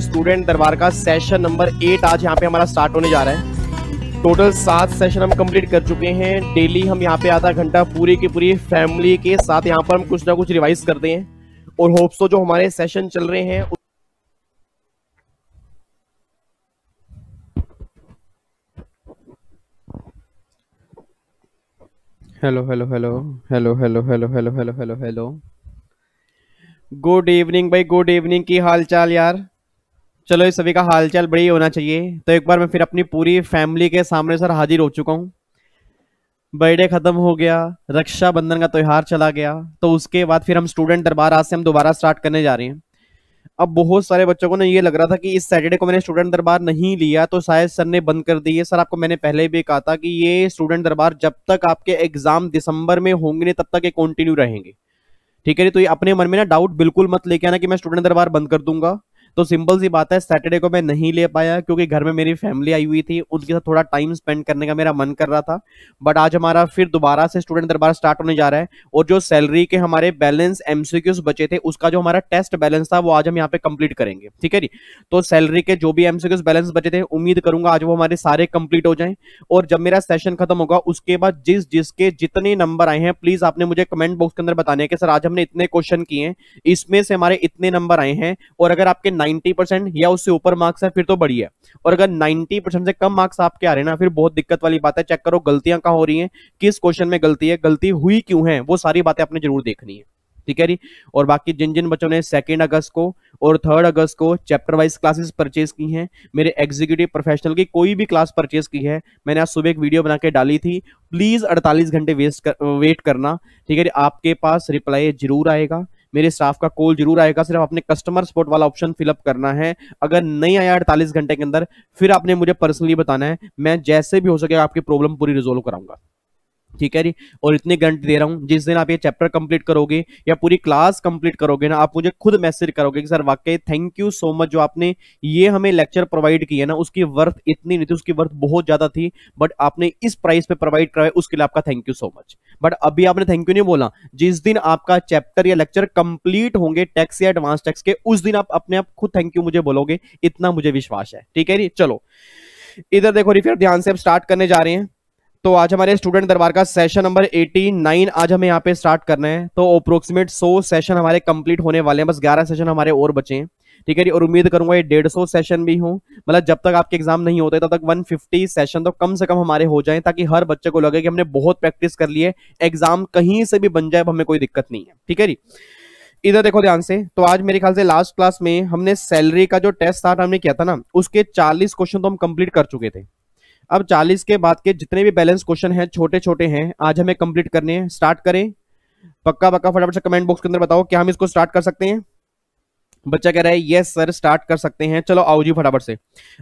Student दरबार का session number eight आज यहाँ पे हमारा स्टार्ट होने जा रहा है टोटल सात सेशन हम कंप्लीट कर चुके हैं डेली हम यहाँ पे आधा घंटा पूरी की पूरी फैमिली के साथ यहाँ पर हम कुछ ना कुछ रिवाइज करते हैं और होप्स तो जो हमारे सेशन चल रहे हैं hello hello hello hello hello hello hello hello hello hello good evening भाई गुड इवनिंग की हाल चाल यार चलो इस सभी का हालचाल बढ़िया होना चाहिए तो एक बार मैं फिर अपनी पूरी फैमिली के सामने सर हाजिर हो चुका हूँ बर्थडे ख़त्म हो गया रक्षाबंधन का त्यौहार चला गया तो उसके बाद फिर हम स्टूडेंट दरबार आज से हम दोबारा स्टार्ट करने जा रहे हैं अब बहुत सारे बच्चों को ना ये लग रहा था कि इस सैटरडे को मैंने स्टूडेंट दरबार नहीं लिया तो शायद सर ने बंद कर दी है सर आपको मैंने पहले भी कहा था कि ये स्टूडेंट दरबार जब तक आपके एग्जाम दिसंबर में होंगे तब तक ये कंटिन्यू रहेंगे ठीक है तो ये अपने मन में ना डाउट बिल्कुल मत लेके आना कि मैं स्टूडेंट दरबार बंद कर दूंगा तो सिंपल सी बात है सैटरडे को मैं नहीं ले पाया क्योंकि घर में मेरी फैमिली आई हुई थी उनके साथ थोड़ा टाइम स्पेंड करने का मेरा मन कर रहा था बट आज हमारा फिर दोबारा से स्टूडेंट दरबार स्टार्ट होने जा रहा है और जो सैलरी के हमारे बैलेंस एमसीक्यूज बचे थे उसका जो हमारा टेस्ट बैलेंस था वो आज हम यहाँ पे कंप्लीट करेंगे ठीक है जी तो सैलरी के जो भी एमसीक्यूज बैलेंस बचे थे उम्मीद करूंगा आज वो हमारे सारे कंप्लीट हो जाए और जब मेरा सेशन खत्म होगा उसके बाद जिस जिसके जितने नंबर आए हैं प्लीज आपने मुझे कमेंट बॉक्स के अंदर बताने के सर आज हमने इतने क्वेश्चन किए हैं इसमें से हमारे इतने नंबर आए हैं और अगर आपके 90 परसेंट या उससे ऊपर मार्क्स है फिर तो बढ़िया और अगर 90 परसेंट से कम मार्क्स आपके आ रहे हैं ना फिर बहुत दिक्कत वाली बात है चेक करो गलतियां कहाँ हो रही हैं किस क्वेश्चन में गलती है गलती हुई क्यों है वो सारी बातें आपने जरूर देखनी है ठीक है जी और बाकी जिन जिन बच्चों ने सेकेंड अगस्त को और थर्ड अगस्त को चैप्टर वाइज क्लासेस परचेज की हैं मेरे एग्जीक्यूटिव प्रोफेशनल की कोई भी क्लास परचेज की है मैंने आज सुबह एक वीडियो बना के डाली थी प्लीज 48 घंटे वेस्ट कर, वेट करना ठीक है जी आपके पास रिप्लाई जरूर आएगा मेरे स्टाफ का कॉल जरूर आएगा सिर्फ आपने कस्टमर सपोर्ट वाला ऑप्शन फिलअप करना है अगर नहीं आया अड़तालीस घंटे के अंदर फिर आपने मुझे पर्सनली बताना है मैं जैसे भी हो सके आपकी प्रॉब्लम पूरी रिजोल्व कराऊंगा ठीक है जी और इतने घंटे दे रहा हूँ जिस दिन आप ये चैप्टर कंप्लीट करोगे या पूरी क्लास कंप्लीट करोगे ना आप मुझे खुद मैसेज करोगे कि सर वाकई थैंक यू सो मच जो आपने ये हमें लेक्चर प्रोवाइड किया ना उसकी वर्थ इतनी नहीं थी उसकी वर्थ बहुत ज्यादा थी बट आपने इस प्राइस पे प्रोवाइड कराया उसके लिए आपका thank you so much but अभी आपने थैंक यू नहीं बोला जिस दिन आपका चैप्टर या लेक्चर कंप्लीट होंगे टैक्स या एडवांस टैक्स के उस दिन आप अपने आप खुद थैंक यू मुझे बोलोगे इतना मुझे विश्वास है ठीक है जी चलो इधर देखो रिफेर ध्यान से हम स्टार्ट करने जा रहे हैं तो आज हमारे स्टूडेंट दरबार का सेशन नंबर 89 आज हमें यहाँ पे स्टार्ट करना है तो अप्रोक्सीमेट 100 सेशन हमारे कंप्लीट होने वाले हैं बस 11 सेशन हमारे और बचे हैं ठीक है जी और उम्मीद करूंगा ये डेढ़ सौ सेशन भी हो मतलब जब तक आपके एग्जाम नहीं होते तब तक 150 सेशन तो कम से कम हमारे हो जाएं ताकि हर बच्चे को लगे कि हमने बहुत प्रैक्टिस कर लिए एग्जाम कहीं से भी बन जाए हमें कोई दिक्कत नहीं है ठीक है जी इधर देखो ध्यान से तो आज मेरे ख्याल से लास्ट क्लास में हमने सैलरी का जो टेस्ट था हमने किया था ना उसके 40 क्वेश्चन तो हम कंप्लीट कर चुके थे अब 40 के बाद के जितने भी बैलेंस क्वेश्चन हैं छोटे छोटे हैं आज हमें कंप्लीट करने हैं स्टार्ट करें पक्का पक्का फटाफट से कमेंट बॉक्स के अंदर बताओ क्या हम इसको स्टार्ट कर सकते हैं बच्चा कह रहा है यस सर स्टार्ट कर सकते हैं चलो आओ जी फटाफट से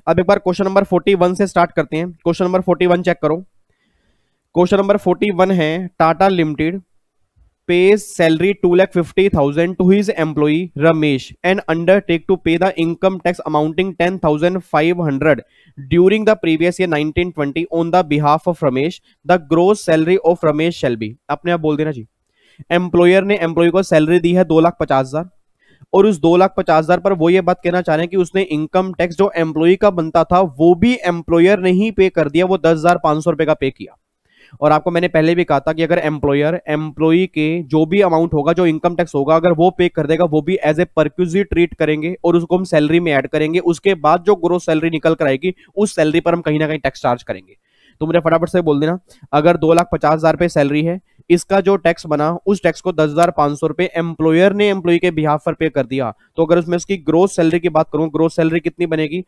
अब एक बार क्वेश्चन नंबर 41 से स्टार्ट करते हैं क्वेश्चन नंबर 41 चेक करो क्वेश्चन नंबर 41 है Tata limited pay salary two lakh fifty thousand to his employee Ramesh and undertake to pay the income tax amounting ten thousand five hundred during the previous year 1920 on the behalf of Ramesh the gross salary of Ramesh shall be अपने आप बोल देना जी employer ने employee को salary दी है दो लाख पचास हजार और उस दो लाख पचास हजार पर वो ये बात कहना चाह रहे हैं कि उसने इनकम टैक्स जो एम्प्लॉय का बनता था वो भी एम्प्लॉयर ने ही पे कर दिया वो दस हजार पांच सौ रुपए का पे किया और आपको मैंने पहले भी कहा था कि अगर एम्प्लॉयर एम्प्लॉई के जो भी अमाउंट होगा जो इनकम टैक्स होगा अगर वो पे कर देगा वो भी एज ए परक्यूजी ट्रीट करेंगे और उसको हम सैलरी में ऐड करेंगे उसके बाद जो ग्रोथ सैलरी निकल कर आएगी उस सैलरी पर हम कहीं ना कहीं टैक्स चार्ज करेंगे तो मुझे फटाफट से बोल देना अगर दो लाख पचास हजार रुपये सैलरी है इसका जो टैक्स बना उस टैक्स को दस हजार पांच सौ रुपए एम्प्लॉयर ने एम्प्लॉय के बिहाफ पर पे कर दिया तो अगर उसमें उसकी ग्रोथ सैलरी की बात करूं ग्रोथ सैलरी कितनी बनेगी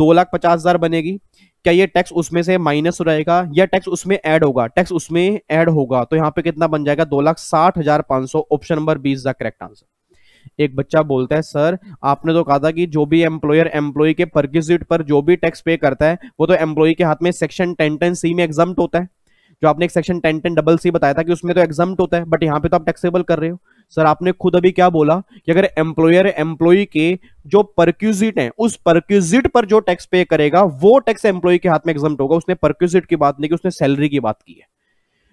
दो लाख पचास हजार बनेगी क्या ये टैक्स उसमें से माइनस हो जाएगा या टैक्स उसमें ऐड होगा टैक्स उसमें ऐड होगा तो यहाँ पे कितना बन जाएगा दो लाख साठ हजार पांच सौ ऑप्शन नंबर बीस का करेक्ट आंसर एक बच्चा बोलता है सर आपने तो कहा था कि जो भी एम्प्लॉयर एम्प्लॉय के परक्यूजिट पर जो भी टैक्स पे करता है वो तो एम्प्लॉय के हाथ में सेक्शन टेन टेन सी में एग्जाम होता है जो आपने एक section ten ten double C बताया था कि उसमें तो एग्जाम होता है बट यहाँ पे तो आप टैक्सेबल कर रहे हो सर आपने खुद अभी क्या बोला कि अगर एम्प्लॉयर एम्प्लॉय के जो परक्यूजिट है उस परक्यूजिट पर जो टैक्स पे करेगा वो टैक्स एम्प्लॉय के हाथ में एग्जाम होगा उसने परक्यूजिट की बात नहीं की उसने सैलरी की बात की है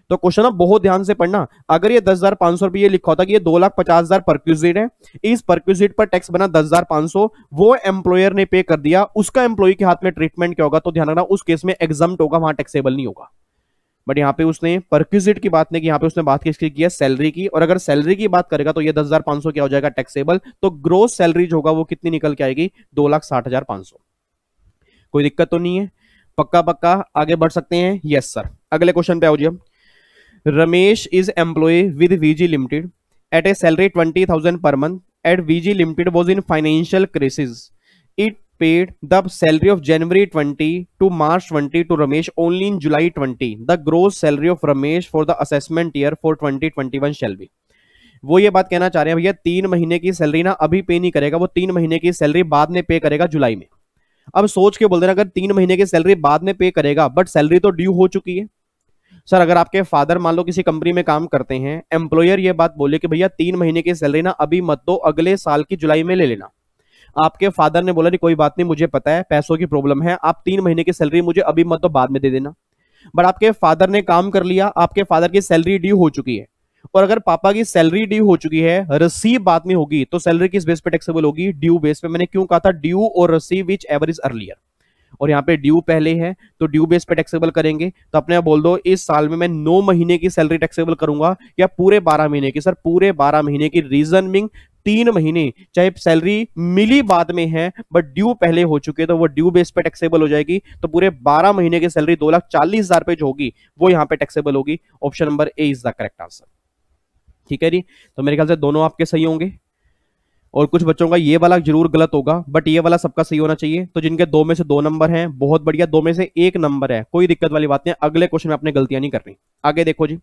तो क्वेश्चन आप बहुत ध्यान से पढ़ना अगर ये दस हजार पांच सौ रुपये लिखा होता कि ये दो लाख पचास हजार परक्यूजिट है इस परक्यूजिट पर टैक्स बना दस हजार पांच सौ वो एम्प्लॉयर ने पे कर दिया उसका एम्प्लॉय के हाथ में ट्रीटमेंट क्या होगा तो ध्यान रखना उस केस में एग्जाम होगा वहां टैक्सेबल नहीं होगा बट यहाँ पे उसने परक्यूजिट की बात नहीं की यहाँ पे उसने बात किसकी की है सैलरी की और अगर सैलरी की बात करेगा तो ये दस हजार पांच सौ क्या हो जाएगा टैक्सेबल तो ग्रोस सैलरी जो होगा वो कितनी निकल के आएगी दो लाख साठ हजार पांच सौ कोई दिक्कत तो नहीं है पक्का पक्का आगे बढ़ सकते हैं यस सर अगले क्वेश्चन पे आओ जी हम Ramesh is employ with VG limited at a salary twenty thousand per month at VG limited was in financial crisis it paid the salary of January 20 to March 20 to Ramesh only in July 20. The gross salary of Ramesh for the assessment year for 2021 shall be. वो ये बात कहना चाह रहे हैं भैया तीन महीने की सैलरी ना अभी पे नहीं करेगा वो तीन महीने की सैलरी बाद में पे करेगा जुलाई में अब सोच के बोल देना अगर तीन महीने की सैलरी बाद में पे करेगा बट सैलरी तो ड्यू हो चुकी है सर अगर आपके फादर मान लो किसी कंपनी में काम करते हैं एम्प्लॉयर ये बात बोले कि भैया तीन महीने की सैलरी ना अभी मत दो अगले साल की जुलाई में ले लेना आपके फादर ने बोला जी कोई बात नहीं मुझे पता है पैसों की प्रॉब्लम है आप तीन महीने की सैलरी मुझे अभी मत तो बाद में दे देना बट आपके फादर ने काम कर लिया आपके फादर की सैलरी ड्यू हो चुकी है और अगर पापा की सैलरी ड्यू हो चुकी है रसीव बाद में होगी तो सैलरी किस बेस पे टैक्सेबल होगी ड्यू बेस पे मैंने क्यों कहा था due or received which ever is earlier और यहाँ पे ड्यू पहले है तो ड्यू बेस पे टैक्सेबल करेंगे तो अपने आप बोल दो इस साल में मैं नौ महीने की सैलरी टैक्सेबल करूंगा या पूरे बारह महीने की सर पूरे बारह महीने की रीजनिंग तीन महीने चाहे सैलरी मिली बाद में है बट ड्यू पहले हो चुके तो वो ड्यू बेस पे टैक्सेबल हो जाएगी तो पूरे बारह महीने की सैलरी दो लाख चालीस हजार जो होगी वो यहां पे टैक्सेबल होगी option number A is the correct answer ठीक है जी तो मेरे ख्याल से दोनों आपके सही होंगे और कुछ बच्चों का ये वाला जरूर गलत होगा बट ये वाला सबका सही होना चाहिए तो जिनके दो में से दो नंबर हैं बहुत बढ़िया दो में से एक नंबर है कोई दिक्कत वाली बात नहीं अगले क्वेश्चन में आपने गलतियां नहीं करनी आगे देखो जी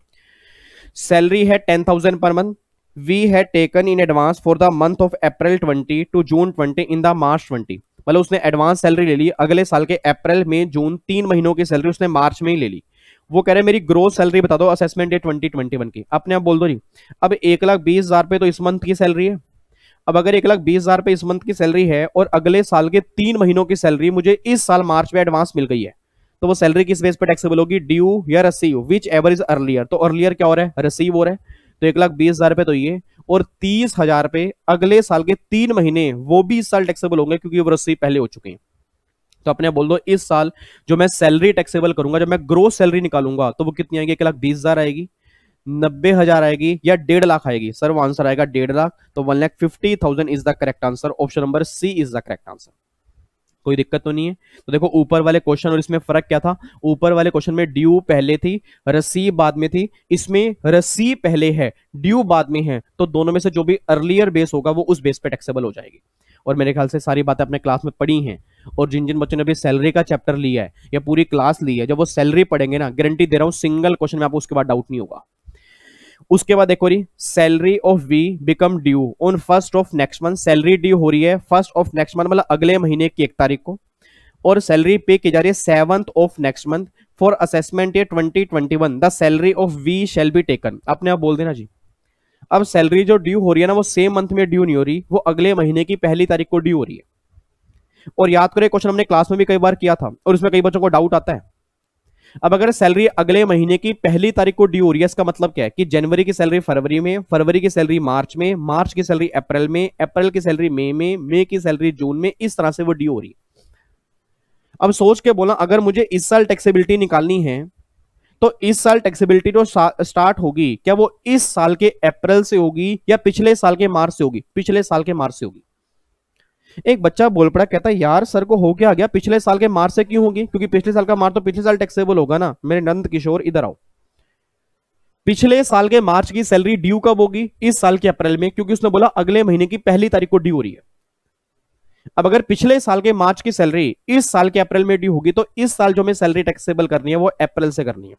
सैलरी है ten thousand per month we had taken in advance for the month of April 20 to June 20 in the March 20 मतलब उसने एडवांस सैलरी ले ली अगले साल के अप्रैल में जून तीन महीनों की सैलरी उसने मार्च में ही ले ली वो कह रहे मेरी ग्रोथ सैलरी बता दो असेसमेंट ट्वेंटी वन की अपने आप बोल दो जी अब एक लाख बीस हजार रुपये तो इस मंथ की सैलरी है अब अगर एक लाख बीस हजार रुपये इस मंथ की सैलरी है और अगले साल के तीन महीनों की सैलरी मुझे इस साल मार्च में एडवांस मिल गई है तो वो सैलरी किस बेस पर टैक्सेबल होगी ड्यू या received which ever is earlier तो अर्लियर क्या हो रहा है रसीव हो रहा है तो एक लाख बीस हजार रुपए तो ये और तीस हजार रुपए अगले साल के तीन महीने वो भी इस साल टैक्सेबल होंगे क्योंकि वो रसीद पहले हो चुके हैं तो अपने बोल दो इस साल जो मैं सैलरी टैक्सेबल करूंगा जब मैं ग्रोथ सैलरी निकालूंगा तो वो कितनी आएगी एक लाख बीस हजार आएगी नब्बे हजार आएगी या डेढ़ लाख आएगी सर वो आंसर आएगा डेढ़ लाख तो one lakh fifty thousand is the correct answer option number C is the correct answer कोई दिक्कत तो नहीं है तो देखो ऊपर वाले क्वेश्चन और इसमें फर्क क्या था ऊपर वाले क्वेश्चन में ड्यू पहले थी रसी बाद में थी इसमें रसी पहले है ड्यू बाद में है तो दोनों में से जो भी अर्लियर बेस होगा वो उस बेस पे टैक्सेबल हो जाएगी और मेरे ख्याल से सारी बातें अपने क्लास में पढ़ी हैं और जिन जिन बच्चों ने अभी सैलरी का चैप्टर लिया है या पूरी क्लास ली है जब वो सैलरी पढ़ेंगे ना गारंटी दे रहा हूँ सिंगल क्वेश्चन में आपको उसके बाद डाउट नहीं होगा उसके बाद देखो रही salary of V become due on first of next month salary due हो रही है फर्स्ट ऑफ नेक्स्ट मंथ मतलब अगले महीने की एक तारीख को और सैलरी पे की जा रही है seventh of next month for assessment year twenty twenty one the salary of V shall be taken अपने आप बोल देना जी अब सैलरी जो ड्यू हो रही है ना वो सेम मंथ में ड्यू नहीं हो रही वो अगले महीने की पहली तारीख को ड्यू हो रही है और याद करें क्वेश्चन हमने क्लास में भी कई बार किया था और उसमें कई बच्चों को डाउट आता है अब अगर सैलरी अगले महीने की पहली तारीख को ड्यू हो रही है इसका मतलब क्या है कि जनवरी की सैलरी फरवरी में फरवरी की सैलरी मार्च में मार्च की सैलरी अप्रैल में अप्रैल की सैलरी मई में मई की सैलरी जून में इस तरह से वो ड्यू हो रही है अब सोच के बोला अगर मुझे इस साल टैक्सीबिलिटी निकालनी है तो इस साल टैक्सीबिलिटी जो स्टार्ट होगी क्या वो इस साल के अप्रैल से होगी या पिछले साल के मार्च से होगी पिछले साल के मार्च से होगी एक बच्चा बोल पड़ा कहता है यार सर को हो क्या आ गया पिछले साल के मार से क्यों होगी क्योंकि पिछले साल का मार तो पिछले साल टैक्सेबल होगा ना मेरे नंद किशोर इधर आओ पिछले साल के मार्च की सैलरी ड्यू कब होगी इस साल के अप्रैल में क्योंकि उसने बोला अगले महीने की पहली तारीख को ड्यू हो रही है अब अगर पिछले साल के मार्च की सैलरी इस साल के अप्रैल में ड्यू होगी तो इस साल जो हमें सैलरी टैक्सेबल करनी है वो अप्रैल से करनी है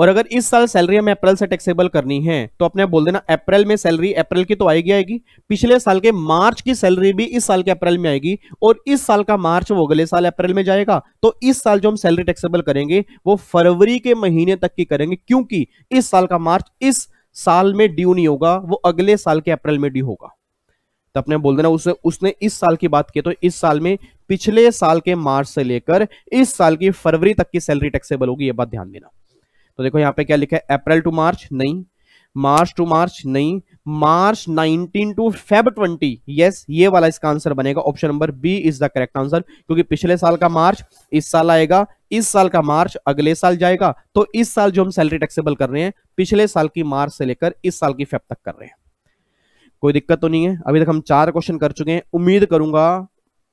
और अगर इस साल सैलरी हमें अप्रैल से टैक्सेबल करनी है तो अपने बोल देना अप्रैल में सैलरी अप्रैल की तो आएगी आएगी पिछले साल के मार्च की सैलरी भी इस साल के अप्रैल में आएगी और इस साल का मार्च वो अगले साल अप्रैल में जाएगा तो इस साल जो हम सैलरी टैक्सेबल करेंगे वो फरवरी के महीने तक की करेंगे क्योंकि इस साल का मार्च इस साल में ड्यू नहीं होगा वो अगले साल के अप्रैल में ड्यू होगा तो अपने बोल देना उसने उसने इस साल की बात की तो इस साल में पिछले साल के मार्च से लेकर इस साल की फरवरी तक की सैलरी टैक्सेबल होगी ये बात ध्यान देना तो देखो यहाँ पे क्या लिखा है अप्रैल टू मार्च नहीं मार्च टू मार्च नहीं मार्च 19 टू फेब 20 यस ये वाला इसका आंसर बनेगा option number B is the correct answer क्योंकि पिछले साल का मार्च इस साल आएगा इस साल का मार्च अगले साल जाएगा तो इस साल जो हम सैलरी टैक्सेबल कर रहे हैं पिछले साल की मार्च से लेकर इस साल की फेब तक कर रहे हैं कोई दिक्कत तो नहीं है अभी तक हम चार क्वेश्चन कर चुके हैं उम्मीद करूंगा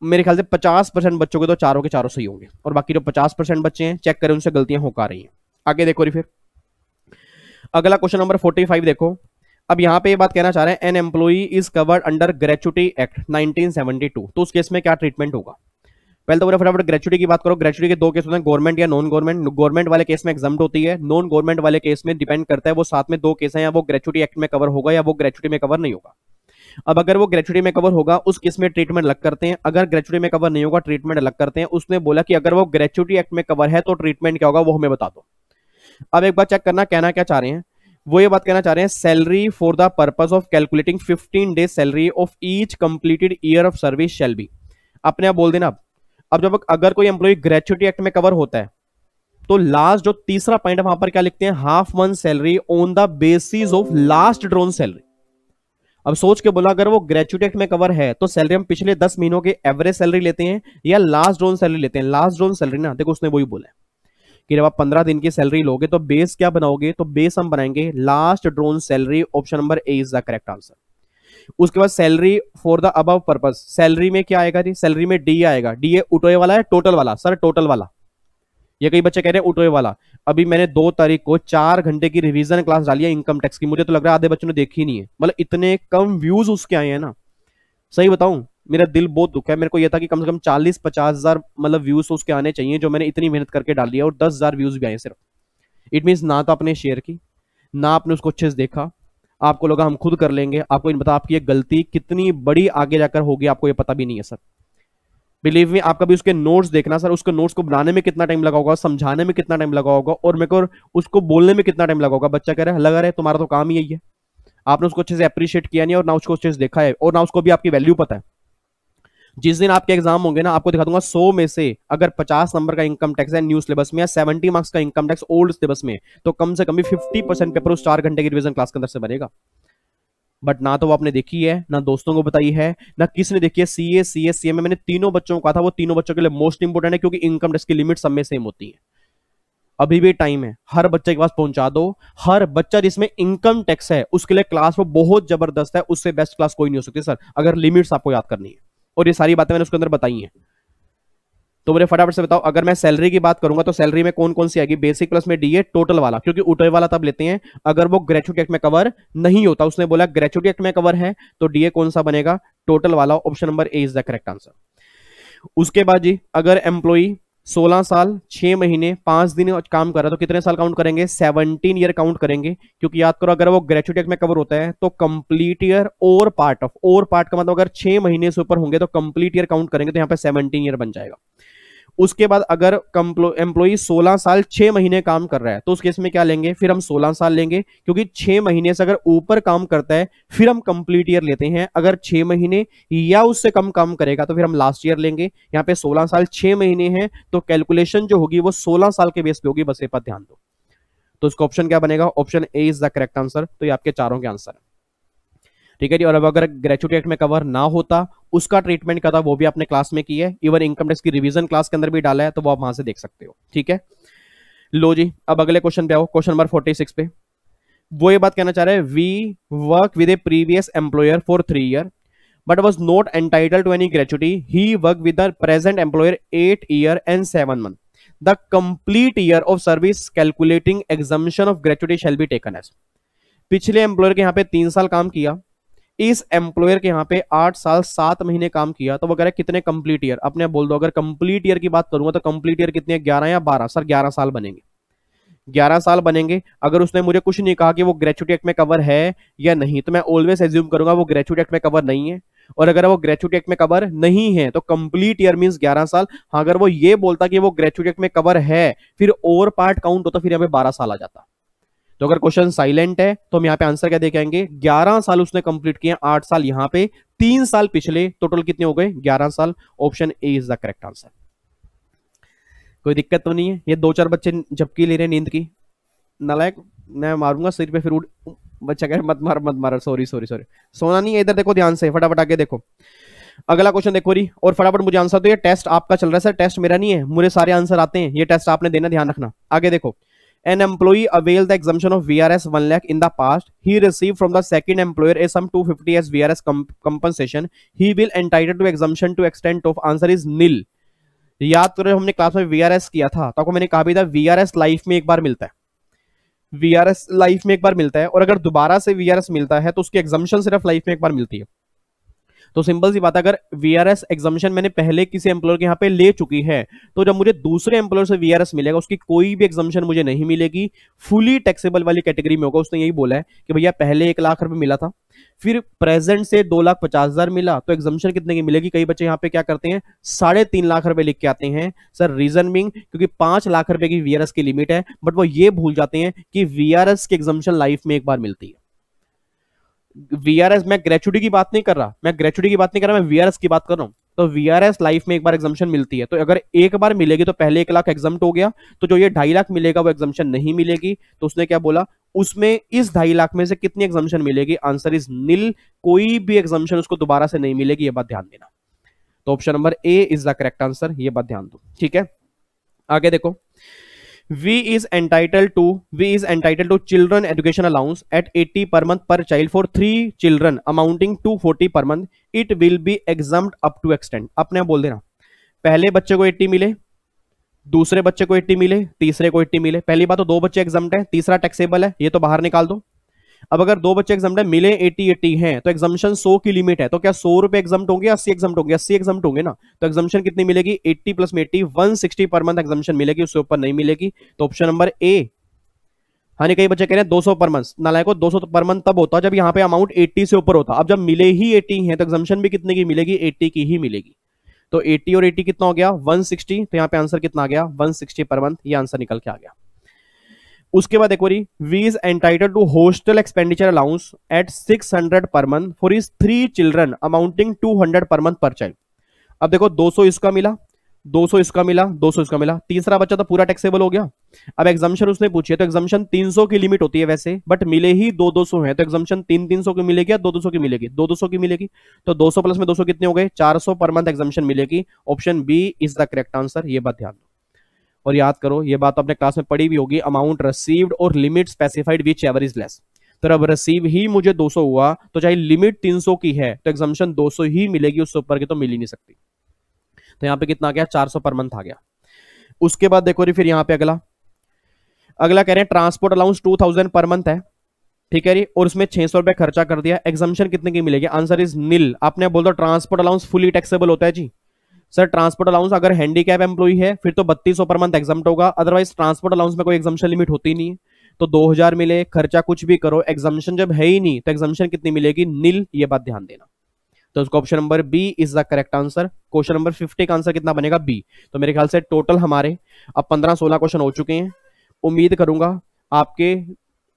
मेरे ख्याल से पचास परसेंट बच्चों के तो चारों के चारों सही होंगे और बाकी जो पचास परसेंट बच्चे हैं चेक करें उनसे गलतियां होकर रही हैं आगे देखो फिर अगला क्वेश्चन नंबर 45 देखो अब यहाँ पे ये बात कहना चाह रहे हैं an employee is covered under gratuity act 1972 तो उस केस में क्या ट्रीटमेंट होगा पहले तो बोले फटाफट ग्रेचुटी की बात करो ग्रेचुटी के दो केस होते हैं गवर्नमेंट या नॉन गवर्नमेंट गवर्नमेंट वाले केस में एग्जाम होती है नॉन गवर्नमेंट वाले केस में डिपेंड करता है वो साथ में दो केस है या वो ग्रेचुटी एक्ट में कवर होगा या वो ग्रेचुटी में कवर नहीं होगा अब अगर वो ग्रेचुटी में कवर होगा उस केस में ट्रीटमेंट अलग करते हैं अगर ग्रेचुटी में कवर नहीं होगा ट्रीटमेंट अलग करते हैं उसने बोला कि अगर वो ग्रेचुटी एक्ट में कवर है तो ट्रीटमेंट क्या होगा वो हमें बता दो अब एक बार चेक करना कहना क्या चाह रहे हैं वो ये बात कहना चाह रहे हैं salary for the purpose of calculating 15 days salary of each completed year of service shall be अपने आप बोल देना अब जब अगर कोई एम्प्लॉई ग्रेचुटी एक्ट में कवर होता है तो लास्ट जो तीसरा पॉइंट वहां पर क्या लिखते हैं half month salary on the basis of last drawn salary अब सोच के बोला अगर वो ग्रेचुटी एक्ट में कवर है तो सैलरी हम पिछले दस महीनों के एवरेज सैलरी लेते हैं या लास्ट ड्रोन सैलरी लेते हैं लास्ट ड्रोन सैलरी ना देखो उसने वही बोला है कि जब आप पंद्रह दिन की सैलरी लोगे तो बेस क्या बनाओगे तो बेस हम बनाएंगे last drawn salary option number A is the correct answer उसके बाद सैलरी फॉर द अब पर्पज सैलरी में क्या आएगा जी सैलरी में डी आएगा डी ए उटोए वाला है टोटल वाला सर टोटल वाला ये कई बच्चे कह रहे हैं उटोए वाला अभी मैंने दो तारीख को चार घंटे की रिवीजन क्लास डाली है इनकम टैक्स की मुझे तो लग रहा है आधे बच्चों ने देखी नहीं है मतलब इतने कम व्यूज उसके आए हैं ना सही बताऊं मेरा दिल बहुत दुख है मेरे को यह था कि कम से कम चालीस पचास हजार मतलब व्यूज उसके आने चाहिए जो मैंने इतनी मेहनत करके डाली है और दस हजार व्यूज भी आए सिर्फ इट मीन्स ना तो आपने शेयर की ना आपने उसको अच्छे से देखा आपको लगा हम खुद कर लेंगे आपको बता आपकी ये गलती कितनी बड़ी आगे जाकर होगी आपको ये पता भी नहीं है सर बिलीव में आपका भी उसके नोट्स देखना सर उसके नोट्स को बनाने में कितना टाइम लगा होगा समझाने में कितना टाइम लगा होगा और मेरे को उसको बोलने में कितना टाइम लगा होगा बच्चा कह रहा है लगा रहे तुम्हारा तो काम ही यही है आपने उसको अच्छे से अप्रिशिएट किया नहीं और ना उसको अच्छे से देखा है और ना उसको भी आपकी वैल्यू पता है जिस दिन आपके एग्जाम होंगे ना आपको दिखा दूंगा सौ में से अगर पचास नंबर का इनकम टैक्स है न्यू सिलेबस में या सेवेंटी मार्क्स का इनकम टैक्स ओल्ड सिलेबस में तो कम से कम भी फिफ्टी परसेंट पेपर उस चार घंटे की रिविजन क्लास के अंदर से बनेगा बट ना तो वो आपने देखी है ना दोस्तों को बताई है ना किसने देखी है सी ए सी एस सी एम मैंने तीनों बच्चों को कहा था वो तीनों बच्चों के लिए मोस्ट इंपोर्टेंट है क्योंकि इनकम टैक्स की लिमिट सब में सेम होती है अभी भी टाइम है हर बच्चे के पास पहुंचा दो हर बच्चा जिसमें इनकम टैक्स है उसके लिए क्लास वो बहुत जबरदस्त है उससे बेस्ट क्लास कोई नहीं हो सकती सर अगर लिमिट्स आपको याद करनी है और ये सारी बातें मैंने उसके अंदर बताई हैं तो मुझे फटाफट से बताओ अगर मैं सैलरी की बात करूंगा तो सैलरी में कौन कौन सी आएगी बेसिक प्लस में डीए टोटल वाला क्योंकि उटे वाला तब लेते हैं अगर वो ग्रेचुटी एक्ट में कवर नहीं होता उसने बोला ग्रेचुटी एक्ट में कवर है तो डीए कौन सा बनेगा टोटल वाला option number A is the correct answer उसके बाद जी अगर एम्प्लॉई सोलह साल छह महीने पांच दिन काम कर रहा है तो कितने साल काउंट करेंगे सेवनटीन ईयर काउंट करेंगे क्योंकि याद करो अगर वो ग्रेचुएट एक्ट में कवर होता है तो complete year or part of or part का मतलब अगर छह महीने से ऊपर होंगे तो कंप्लीट ईयर काउंट करेंगे तो यहाँ पे सेवनटीन ईयर बन जाएगा उसके बाद अगर एम्प्लॉई 16 साल 6 महीने काम कर रहा है तो उस केस में क्या लेंगे फिर हम 16 साल लेंगे क्योंकि 6 महीने से अगर ऊपर काम करता है फिर हम कंप्लीट ईयर लेते हैं अगर 6 महीने या उससे कम काम करेगा तो फिर हम लास्ट ईयर लेंगे यहाँ पे 16 साल 6 महीने हैं तो कैलकुलेशन जो होगी वो सोलह साल के बेस पे होगी बस ये पर ध्यान दो तो उसका ऑप्शन क्या बनेगा option A is the correct answer तो ये आपके चारों के आंसर है ठीक है जी और अब अगर ग्रेचुटी एक्ट में कवर ना होता उसका ट्रीटमेंट का था वो भी आपने क्लास में किया है इवन इनकम टैक्स की रिविजन क्लास के अंदर भी डाला है तो वो आप वहां से देख सकते हो ठीक है लो जी अब अगले क्वेश्चन पे आओ क्वेश्चन नंबर फोर्टी पे वो ये बात कहना चाह रहे हैं V work with a previous employer for three year but was not entitle to any gratuity he work with present employer eight year and seven month the complete year of service calculating exemption of gratuity shall be taken as पिछले employer के यहाँ पे तीन साल काम किया इस employer के यहाँ पे आठ साल सात महीने काम किया तो वो कह रहे कितने कंप्लीट ईयर अपने बोल दो अगर कंप्लीट ईयर की बात करूंगा तो कंप्लीट ईयर कितने ग्यारह या बारह सर ग्यारह साल बनेंगे ग्यारह साल बनेंगे अगर उसने मुझे कुछ नहीं कहा कि वो ग्रेचुटी एक्ट में कवर है या नहीं तो मैं ऑलवेज एज्यूम करूंगा वो ग्रेचुटी एक्ट में कवर नहीं है और अगर वो ग्रेचुटी एक्ट में कवर नहीं है तो कंप्लीट ईयर मींस 11 साल हाँ अगर वो ये बोलता कि वो ग्रेचुटी एक्ट में कवर है फिर और पार्ट काउंट होता तो फिर यहाँ पे बारह साल आ जाता तो अगर क्वेश्चन साइलेंट है तो हम यहाँ पे आंसर क्या देखे आएंगे ग्यारह साल उसने कंप्लीट किए आठ साल यहाँ पे तीन साल पिछले टोटल कितने हो गए ग्यारह साल option A is the correct answer कोई दिक्कत तो नहीं है ये दो चार बच्चे झपकी ले रहे नींद की नालायक मैं मारूंगा सिर पे फिर उड़ बच्चा कह मत मार मत मार सॉरी सॉरी सॉरी सोना नहीं है इधर देखो ध्यान से फटाफट आगे देखो अगला क्वेश्चन देखो रही और फटाफट मुझे आंसर दो ये टेस्ट आपका चल रहा है सर टेस्ट मेरा नहीं है मुझे सारे आंसर आते हैं ये टेस्ट आपने देना ध्यान रखना आगे देखो an employee availed the exemption of VRS 1 lakh in the past, he received from the second employer a sum 250 as VRS comp compensation. He will entitled to exemption to extent of answer is nil. याद करो हमने class में VRS किया था तो आपको मैंने कहा भी था वीआरएस लाइफ में एक बार मिलता है वीआरएस लाइफ में एक बार मिलता है और अगर दोबारा से वीआरएस मिलता है तो उसकी एग्जामेशन सिर्फ लाइफ में एक बार मिलती है तो सिंपल सी बात अगर वीआरएस एग्जामिशन मैंने पहले किसी एम्प्लॉयर के यहाँ पे ले चुकी है तो जब मुझे दूसरे एम्प्लॉयर से वीआरएस मिलेगा उसकी कोई भी एग्जामिशन मुझे नहीं मिलेगी फुली टैक्सेबल वाली कैटेगरी में होगा उसने यही बोला है कि भैया पहले एक लाख रुपए मिला था फिर प्रेजेंट से दो लाख पचास हजार मिला तो एग्जामिशन कितने की मिलेगी कई बच्चे यहाँ पे क्या करते हैं साढ़े तीन लाख रुपए लिख के आते हैं सर रीजन बिंग क्योंकि पांच लाख रुपए की वीआरएस की लिमिट है बट वो ये भूल जाते हैं कि वीआरएस की एग्जामिशन लाइफ में एक बार मिलती है वीआरएस मैं ग्रेचुटी की बात नहीं कर रहा मैं ग्रेचुटी की बात नहीं कर रहा मैं वीआरएस की बात कर रहा हूँ तो वीआरएस लाइफ में एक बार एग्जामेशन मिलती है तो अगर एक बार मिलेगी तो पहले एक लाख एग्जाम हो गया तो जो ये ढाई लाख मिलेगा वो एग्जामेशन नहीं मिलेगी तो उसने क्या बोला उसमें इस ढाई लाख में से कितनी एग्जामेशन मिलेगी आंसर इज नील कोई भी एग्जामेशन उसको दोबारा से नहीं मिलेगी ये बात ध्यान देना तो option number A is the correct answer ये बात ध्यान दो ठीक है आगे देखो V is entitle to V is entitle to children education allowance at 80 per month per child for three children amounting to forty per month it will be exempt up to extent अपने आप बोल देना पहले बच्चे को 80 मिले दूसरे बच्चे को 80 मिले तीसरे को 80 मिले पहली बात तो दो बच्चे एग्जाम है तीसरा टैक्सेबल है ये तो बाहर निकाल दो अब अगर दो बच्चे एग्जाम मिले एटी एटी हैं तो एग्जामिशन सौ की लिमिट है तो क्या सौ रुपए एग्जाम होंगे अस्सी एग्जाम होंगे अस्सी एग्जाम होंगे ना तो एग्जामिशन कितनी मिलेगी एट्टी प्लस में eighty one sixty per month exemption मिलेगी उससे ऊपर नहीं मिलेगी तो ऑप्शन नंबर ए हाँ कई बच्चे कह रहे हैं दो पर मंथ नालायको 200 पर मंथ तब होता जब यहाँ पे अमाउंट एट्टी से ऊपर होता अब जब मिले ही एटी है तो एग्जामिशन भी कितने की मिलेगी एट्टी की ही मिलेगी तो 80 और 80 कितना हो गया 160 तो यहाँ पे आंसर कितना आ गया 160 पर मंथ ये आंसर निकल के आ गया उसके बाद एक बार V is entitle to hostel expenditure allowance at 600 per month for is three children amounting 200 per month per child अब देखो 200 इसका मिला 200 इसका मिला 200 इसका मिला तीसरा बच्चा तो पूरा टैक्सेबल हो गया अब एग्जामिशन उसने पूछी है तो एग्जामेशन 300 की लिमिट होती है वैसे बट मिले ही दो दो सौ है तो एग्जामिशन तीन तीन सौ की मिलेगी या दो दो सौ की मिलेगी दो दो सौ की मिलेगी तो दो सौ प्लस में दो सौ कितने हो गए चार सौ पर मंथ एग्जामिशन मिलेगी option B is the correct answer ये बात ध्यान और याद करो ये बात आपने तो क्लास में पढ़ी भी होगी amount received or limit specified which ever is less तो अब रिसीव ही मुझे 200 हुआ तो चाहे लिमिट 300 की है तो एग्जामेशन 200 ही मिलेगी उससे ऊपर की तो मिल ही नहीं सकती तो यहां पे कितना आ गया 400 पर मंथ आ गया उसके बाद देखो फिर यहां पे अगला अगला कह रहे हैं ट्रांसपोर्ट अलाउंस 2000 पर मंथ है ठीक है जी और उसमें छह सौ रुपया खर्चा कर दिया एग्जामेशन कितने की मिलेगी आंसर इज नील आपने बोल दो ट्रांसपोर्ट अलाउंस फुली टैक्सेबल होता है जी सर ट्रांसपोर्ट अलाउंस अगर हैंडीकैप एम्प्लॉई है फिर तो बत्तीस पर मंथ एग्जाम होगा अदरवाइज ट्रांसपोर्ट अलाउंस में कोई एग्जामेशन लिमिट होती नहीं है तो 2000 मिले खर्चा कुछ भी करो एग्जामेशन जब है ही नहीं तो एग्जामेशन कितनी मिलेगी नील ये बात ध्यान देना तो उसका option number B is the correct answer question number fifty का आंसर कितना बनेगा बी तो मेरे ख्याल से टोटल हमारे अब पंद्रह सोलह क्वेश्चन हो चुके हैं उम्मीद करूंगा आपके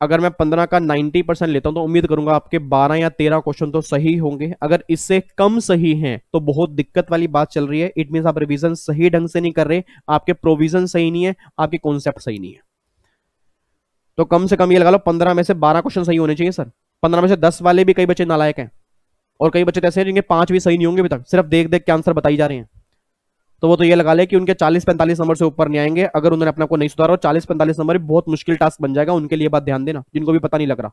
अगर मैं पंद्रह का नाइन्टी परसेंट लेता हूं तो उम्मीद करूंगा आपके बारह या तेरह क्वेश्चन तो सही होंगे अगर इससे कम सही हैं तो बहुत दिक्कत वाली बात चल रही है इट मीन आप रिविजन सही ढंग से नहीं कर रहे आपके प्रोविजन सही नहीं है आपके कॉन्सेप्ट सही नहीं है तो कम से कम ये लगा लो पंद्रह में से बारह क्वेश्चन सही होने चाहिए सर पंद्रह में से दस वाले भी कई बच्चे नालायक हैं और कई बच्चे तो ऐसे हैं जिनके पांच भी सही नहीं होंगे अभी तक सिर्फ देख देख के आंसर बताई जा रहे हैं तो वो तो ये लगा ले कि उनके 40-45 नंबर से ऊपर नहीं आएंगे अगर उन्होंने अपने को नहीं सुधारा चालीस पैंतालीस नंबर बहुत मुश्किल टास्क बन जाएगा उनके लिए बात ध्यान देना जिनको भी पता नहीं लग रहा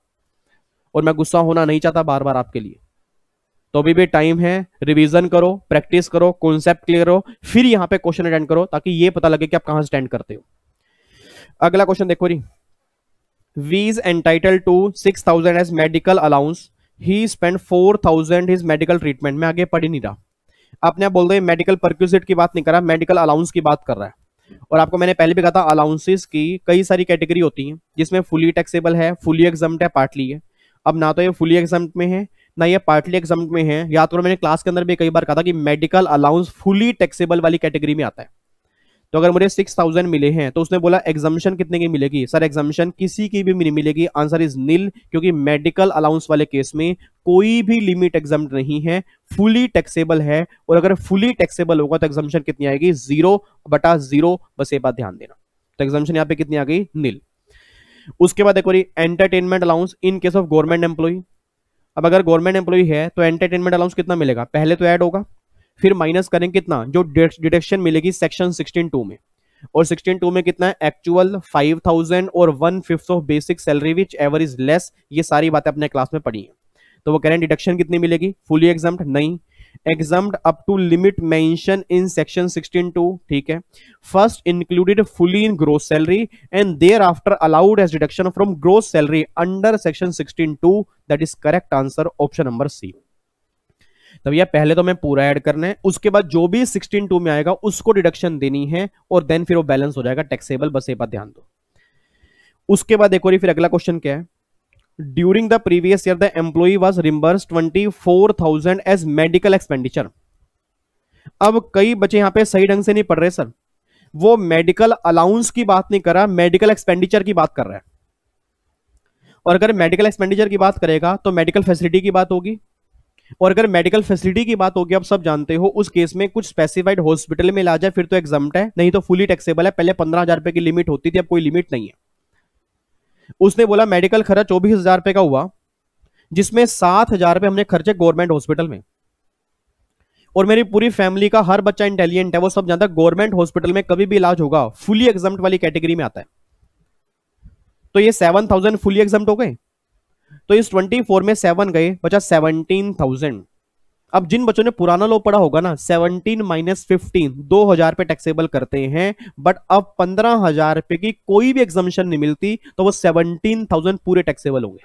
और मैं गुस्सा होना नहीं चाहता बार बार आपके लिए तो अभी भी टाइम है रिविजन करो प्रैक्टिस करो कॉन्सेप्ट क्लियर करो फिर यहाँ पे क्वेश्चन अटेंड करो ताकि ये पता लगे कि आप कहाँ स्टैंड करते हो अगला क्वेश्चन देखो जी V is entitle to six thousand as medical allowance he spend four thousand is medical treatment में आगे पढ़ ही नहीं रहा आपने आप बोल रहे मेडिकल परक्यूजिट की बात नहीं कर रहा मेडिकल अलाउंस की बात कर रहा है और आपको मैंने पहले भी कहा था अलाउंसेस की कई सारी कैटेगरी होती हैं जिसमें फुली टैक्सेबल है फुली एग्जाम है पार्टली है अब ना तो ये फुली एग्जाम में है ना ये पार्टली एग्जाम में है याद करो तो मैंने क्लास के अंदर भी कई बार कहा था कि मेडिकल अलाउंस फुली टैक्सेबल वाली कैटेगरी में आता है तो अगर मुझे सिक्स थाउजेंड मिले हैं तो उसने बोला एग्जामिशन कितने की मिलेगी सर एग्जामिशन किसी की भी नहीं मिलेगी आंसर इज नील क्योंकि मेडिकल अलाउंस वाले केस में कोई भी लिमिट एग्जाम नहीं है फुली टैक्सेबल है और अगर फुली टैक्सेबल होगा तो एग्जामिशन कितनी आएगी जीरो बटा जीरो बस ये बात ध्यान देना तो एग्जामेशन यहाँ पे कितनी आ गई नील उसके बाद एक entertainment allowance in case of government employee अब अगर गवर्नमेंट एम्प्लॉय है तो एंटरटेनमेंट अलाउंस कितना मिलेगा पहले तो ऐड होगा फिर माइनस करें कितना जो डिडक्शन मिलेगी सेक्शन सिक्सटीन टू में और सिक्सटीन टू में कितना है एक्चुअल फाइव थाउजेंड और one fifth of basic salary which ever is less ये सारी बातें अपने क्लास में पढ़ी है तो वो कह रहे हैं डिडक्शन कितनी मिलेगी फुली एग्जाम नहीं exempt up to limit mention in section sixteen two ठीक है first included fully in growth salary and thereafter allowed as deduction from growth salary under section sixteen two that is correct answer option number C तो भैया पहले तो हमें पूरा add करना है उसके बाद जो भी सिक्सटीन टू में आएगा उसको डिडक्शन देनी है और देन फिर वो बैलेंस हो जाएगा टैक्सेबल बस ये बात ध्यान दो उसके बाद एक और फिर अगला क्वेश्चन क्या है during the previous year the employee was reimburse twenty four thousand as medical expenditure अब कई बच्चे यहां पे सही ढंग से नहीं पढ़ रहे सर वो मेडिकल अलाउंस की बात नहीं कर रहा मेडिकल एक्सपेंडिचर की बात कर रहा है और अगर मेडिकल एक्सपेंडिचर की बात करेगा तो मेडिकल फैसिलिटी की बात होगी और अगर मेडिकल फैसिलिटी की बात होगी आप सब जानते हो उस केस में कुछ स्पेसिफाइड हॉस्पिटल में इलाज है फिर तो एग्जाम है नहीं तो फुली टैक्सेबल है पहले पंद्रह हजार रुपए की लिमिट होती थी अब कोई लिमिट नहीं है उसने बोला मेडिकल खर्च चौबीस हजार रुपए का हुआ जिसमें सात हजार रुपए हमने खर्चे गवर्नमेंट हॉस्पिटल में और मेरी पूरी फैमिली का हर बच्चा इंटेलिजेंट है वो सब जानता है गवर्नमेंट हॉस्पिटल में कभी भी इलाज होगा फुली एग्जाम वाली कैटेगरी में आता है तो ये सेवन थाउजेंड फुली एग्जाम हो गए तो इस 24 में सेवन गए बचा 17,000 अब जिन बच्चों ने पुराना लो पढ़ा होगा ना 17 माइनस फिफ्टीन दो हजार पे टैक्सेबल करते हैं बट अब पंद्रह हजार रुपए की कोई भी एग्जामिशन नहीं मिलती तो वो 17,000 पूरे टैक्सेबल होंगे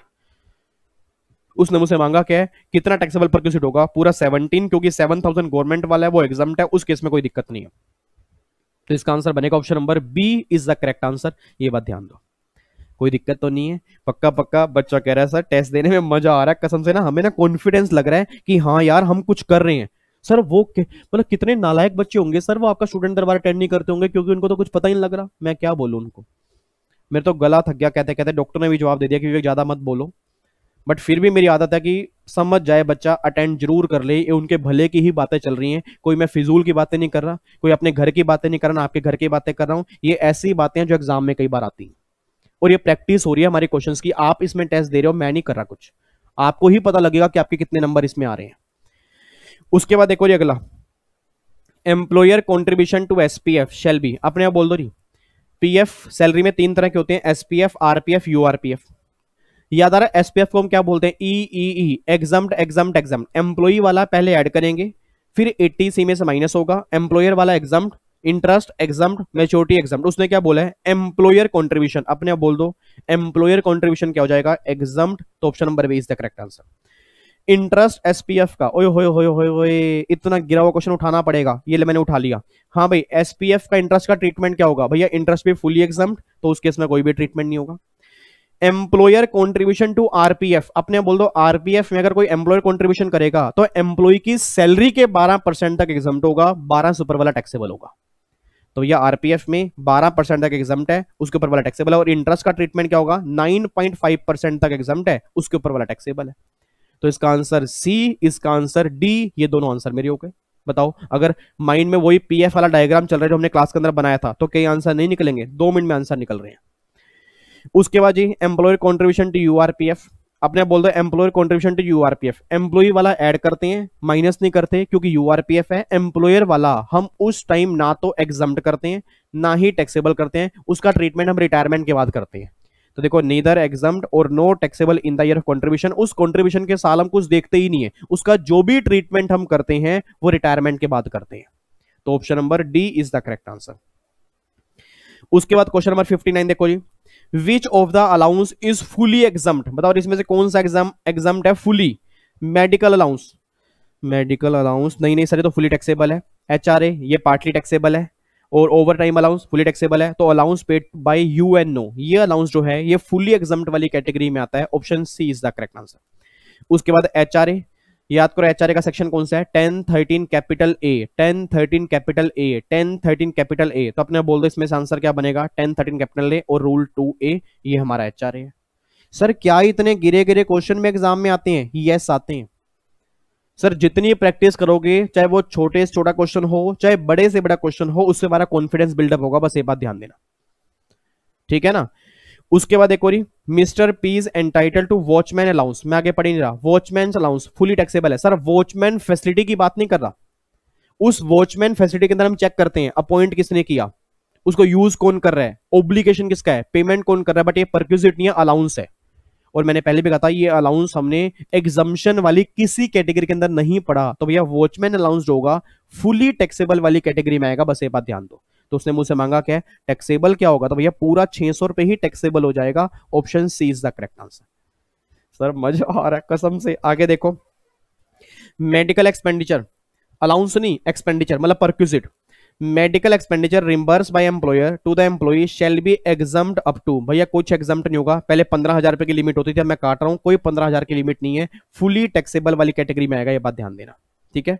उसने मुझसे मांगा क्या है कितना टैक्सेबल पर क्यूसिट होगा पूरा 17 क्योंकि 7,000 गवर्नमेंट वाला है वो एग्जाम है उस केस में कोई दिक्कत नहीं है तो इसका आंसर बनेगा option number B is the correct answer ये बात ध्यान दो कोई दिक्कत तो नहीं है पक्का पक्का बच्चा कह रहा है सर टेस्ट देने में मजा आ रहा है कसम से ना हमें ना कॉन्फिडेंस लग रहा है कि हाँ यार हम कुछ कर रहे हैं सर वो मतलब कितने नालायक बच्चे होंगे सर वो आपका स्टूडेंट दरबार अटेंड नहीं करते होंगे क्योंकि उनको तो कुछ पता ही नहीं लग रहा मैं क्या बोलूँ उनको मेरे तो गला थक गया कहते कहते डॉक्टर ने भी जवाब दे दिया कि विवेक ज़्यादा मत बोलो बट फिर भी मेरी आदत है कि समझ जाए बच्चा अटेंड जरूर कर ले ये उनके भले की ही बातें चल रही हैं कोई मैं फिजूल की बातें नहीं कर रहा कोई अपने घर की बातें नहीं कर रहा ना आपके घर की बातें कर रहा हूँ ये ऐसी बातें हैं जो एग्जाम में कई बार आती हैं और ये प्रैक्टिस हो रही है हमारे क्वेश्चन की आप इसमें टेस्ट दे रहे हो मैं नहीं कर रहा कुछ आपको ही पता लगेगा कि आपके कितने नंबर इसमें आ रहे हैं उसके बाद देखो जी अगला employer contribution to S P F shall be अपने आप बोल दो जी पी एफ सैलरी में तीन तरह के होते हैं S P F R P F U R P F याद आ रहा है एस पी एफ को हम क्या बोलते हैं E E E exempt exempt exempt employee वाला पहले ऐड करेंगे फिर एट्टी सी में से माइनस होगा एम्प्लॉयर वाला exempt interest exempt maturity exempt उसने क्या बोला है एम्प्लॉयर कॉन्ट्रीब्यूशन अपने आप बोल दो एम्प्लॉयर कॉन्ट्रीब्यूशन क्या हो जाएगा एग्जाम तो option number B is the correct answer interest SPF का ओए होए होए होए होए इतना गिरा हुआ क्वेश्चन उठाना पड़ेगा ये ले मैंने उठा लिया हाँ भाई एसपीएफ का इंटरेस्ट का ट्रीटमेंट क्या होगा भैया इंटरेस्ट भी फुली एग्जाम तो उस केस में कोई भी ट्रीटमेंट नहीं होगा एम्प्लॉयर कॉन्ट्रीब्यूशन टू आरपीएफ अपने बोल दो आरपीएफ में अगर कोई एम्प्लॉयर कॉन्ट्रीब्यूशन करेगा तो एम्प्लॉय की सैलरी के बारह परसेंट तक एग्जाम होगा बारह सुपर वाला टैक्सेबल होगा तो भैया आरपीएफ में 12 परसेंट तक एग्जाम है उसके ऊपर वाला टैक्सेबल है और इंटरेस्ट का ट्रीटमेंट क्या होगा 9.5 परसेंट तक एग्जाम है उसके ऊपर वाला टैक्सेबल है तो इसका आंसर सी इसका आंसर डी ये दोनों आंसर मेरे ओके बताओ अगर माइंड में वही पी वाला डायग्राम चल रहा है जो हमने क्लास के अंदर बनाया था तो कई आंसर नहीं निकलेंगे दो मिनट में आंसर निकल रहे हैं उसके बाद जी एम्प्लॉय कॉन्ट्रीब्यूशन टू यू अपने आप बोल दो employer contribution to URPF employee वाला ऐड करते हैं माइनस नहीं करते क्योंकि यूआरपीएफ है एम्प्लॉयर वाला हम उस टाइम ना तो एग्जाम करते हैं ना ही टैक्सेबल करते हैं उसका ट्रीटमेंट हम रिटायरमेंट के बाद करते हैं तो देखो नीदर एग्जाम और no taxable in the year of contribution उस कॉन्ट्रीब्यूशन के साल हम कुछ देखते ही नहीं है उसका जो भी ट्रीटमेंट हम करते हैं वो रिटायरमेंट के बाद करते हैं तो option number D is the correct answer उसके बाद क्वेश्चन नंबर 59 देखो जी which of the allowance is fully exempt बताओ इसमें से कौन सा एग्जाम एग्जाम्प्ट है fully medical allowance medical allowance नहीं नहीं सर तो फुली टैक्सेबल है एच आर ए ये पार्टली टैक्सेबल है और overtime allowance fully taxable है तो allowance paid by U N O ये अलाउंस जो है ये फुली एग्जाम्प्ट वाली कैटेगरी में आता है option C is the correct answer उसके बाद एच आर ए याद करो एचआरए का सेक्शन कौन सा है ten thirteen capital A ten thirteen capital A ten thirteen capital A तो अपने बोल दो इसमें से आंसर क्या बनेगा टेन थर्टीन कैपिटल ए और रूल टू ए ये हमारा एचआरए है सर क्या इतने गिरे गिरे क्वेश्चन में एग्जाम में आते हैं यस आते हैं सर जितनी प्रैक्टिस करोगे चाहे वो छोटे से छोटा क्वेश्चन हो चाहे बड़े से बड़ा क्वेश्चन हो उससे हमारा कॉन्फिडेंस बिल्डअप होगा बस ये बात ध्यान देना ठीक है ना उसके बाद एक और Mr P is entitle to watchman allowance मैं आगे पढ़ी नहीं रहा वॉचमैन अलाउंस फुली टैक्सेबल है सर वॉचमैन फैसिलिटी की बात नहीं कर रहा उस वॉचमैन फैसिलिटी के अंदर हम चेक करते हैं अपॉइंट किसने किया उसको यूज कौन कर रहा है ओब्लिकेशन किसका है पेमेंट कौन कर रहा है बट ये परक्यूजिट नहीं है अलाउंस है और मैंने पहले भी कहा था ये अलाउंस हमने एग्जम्पन वाली किसी कैटेगरी के अंदर नहीं पढ़ा तो भैया वॉचमैन अलाउंस जो होगा फुली टैक्सेबल वाली कैटेगरी में आएगा बस ये बात ध्यान दो तो उसने मुझसे मांगा क्या है टैक्सेबल क्या होगा तो भैया पूरा छह सौ रुपए ही टैक्सेबल हो जाएगा option C is the correct answer sir मजा आ रहा है कसम से आगे देखो मेडिकल एक्सपेंडिचर अलाउंस नहीं एक्सपेंडिचर मतलब perquisite medical expenditure reimburse by employer to the employee shall be exempt up to भैया कुछ एग्जाम्ड नहीं होगा पहले पंद्रह हजार रुपए की लिमिट होती थी अब मैं काट रहा हूं कोई पंद्रह हजार की लिमिट नहीं है फुली टैक्सेबल वाली कैटेगरी में आएगा यह बात ध्यान देना ठीक है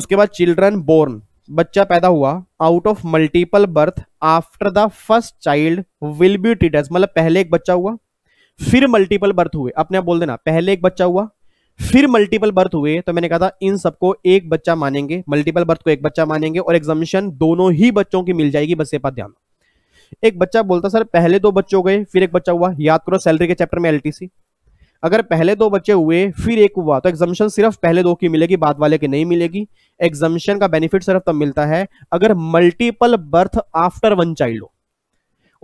उसके बाद चिल्ड्रन बोर्न बच्चा पैदा हुआ out of multiple birth after the first child will be treated मतलब पहले एक बच्चा हुआ फिर मल्टीपल बर्थ हुए अपने आप बोल देना पहले एक बच्चा हुआ फिर मल्टीपल बर्थ हुए तो मैंने कहा था इन सबको एक बच्चा मानेंगे मल्टीपल बर्थ को एक बच्चा मानेंगे और एग्जामिशन दोनों ही बच्चों की मिल जाएगी बस ये बात ध्यान एक बच्चा बोलता सर पहले दो बच्चे हो गए फिर एक बच्चा हुआ याद करो सैलरी के चैप्टर में एलटीसी अगर पहले दो बच्चे हुए फिर एक हुआ तो एग्जामिशन सिर्फ पहले दो की मिलेगी बाद वाले की नहीं मिलेगी एग्जामिशन का बेनिफिट सिर्फ तब मिलता है अगर multiple birth after one child हो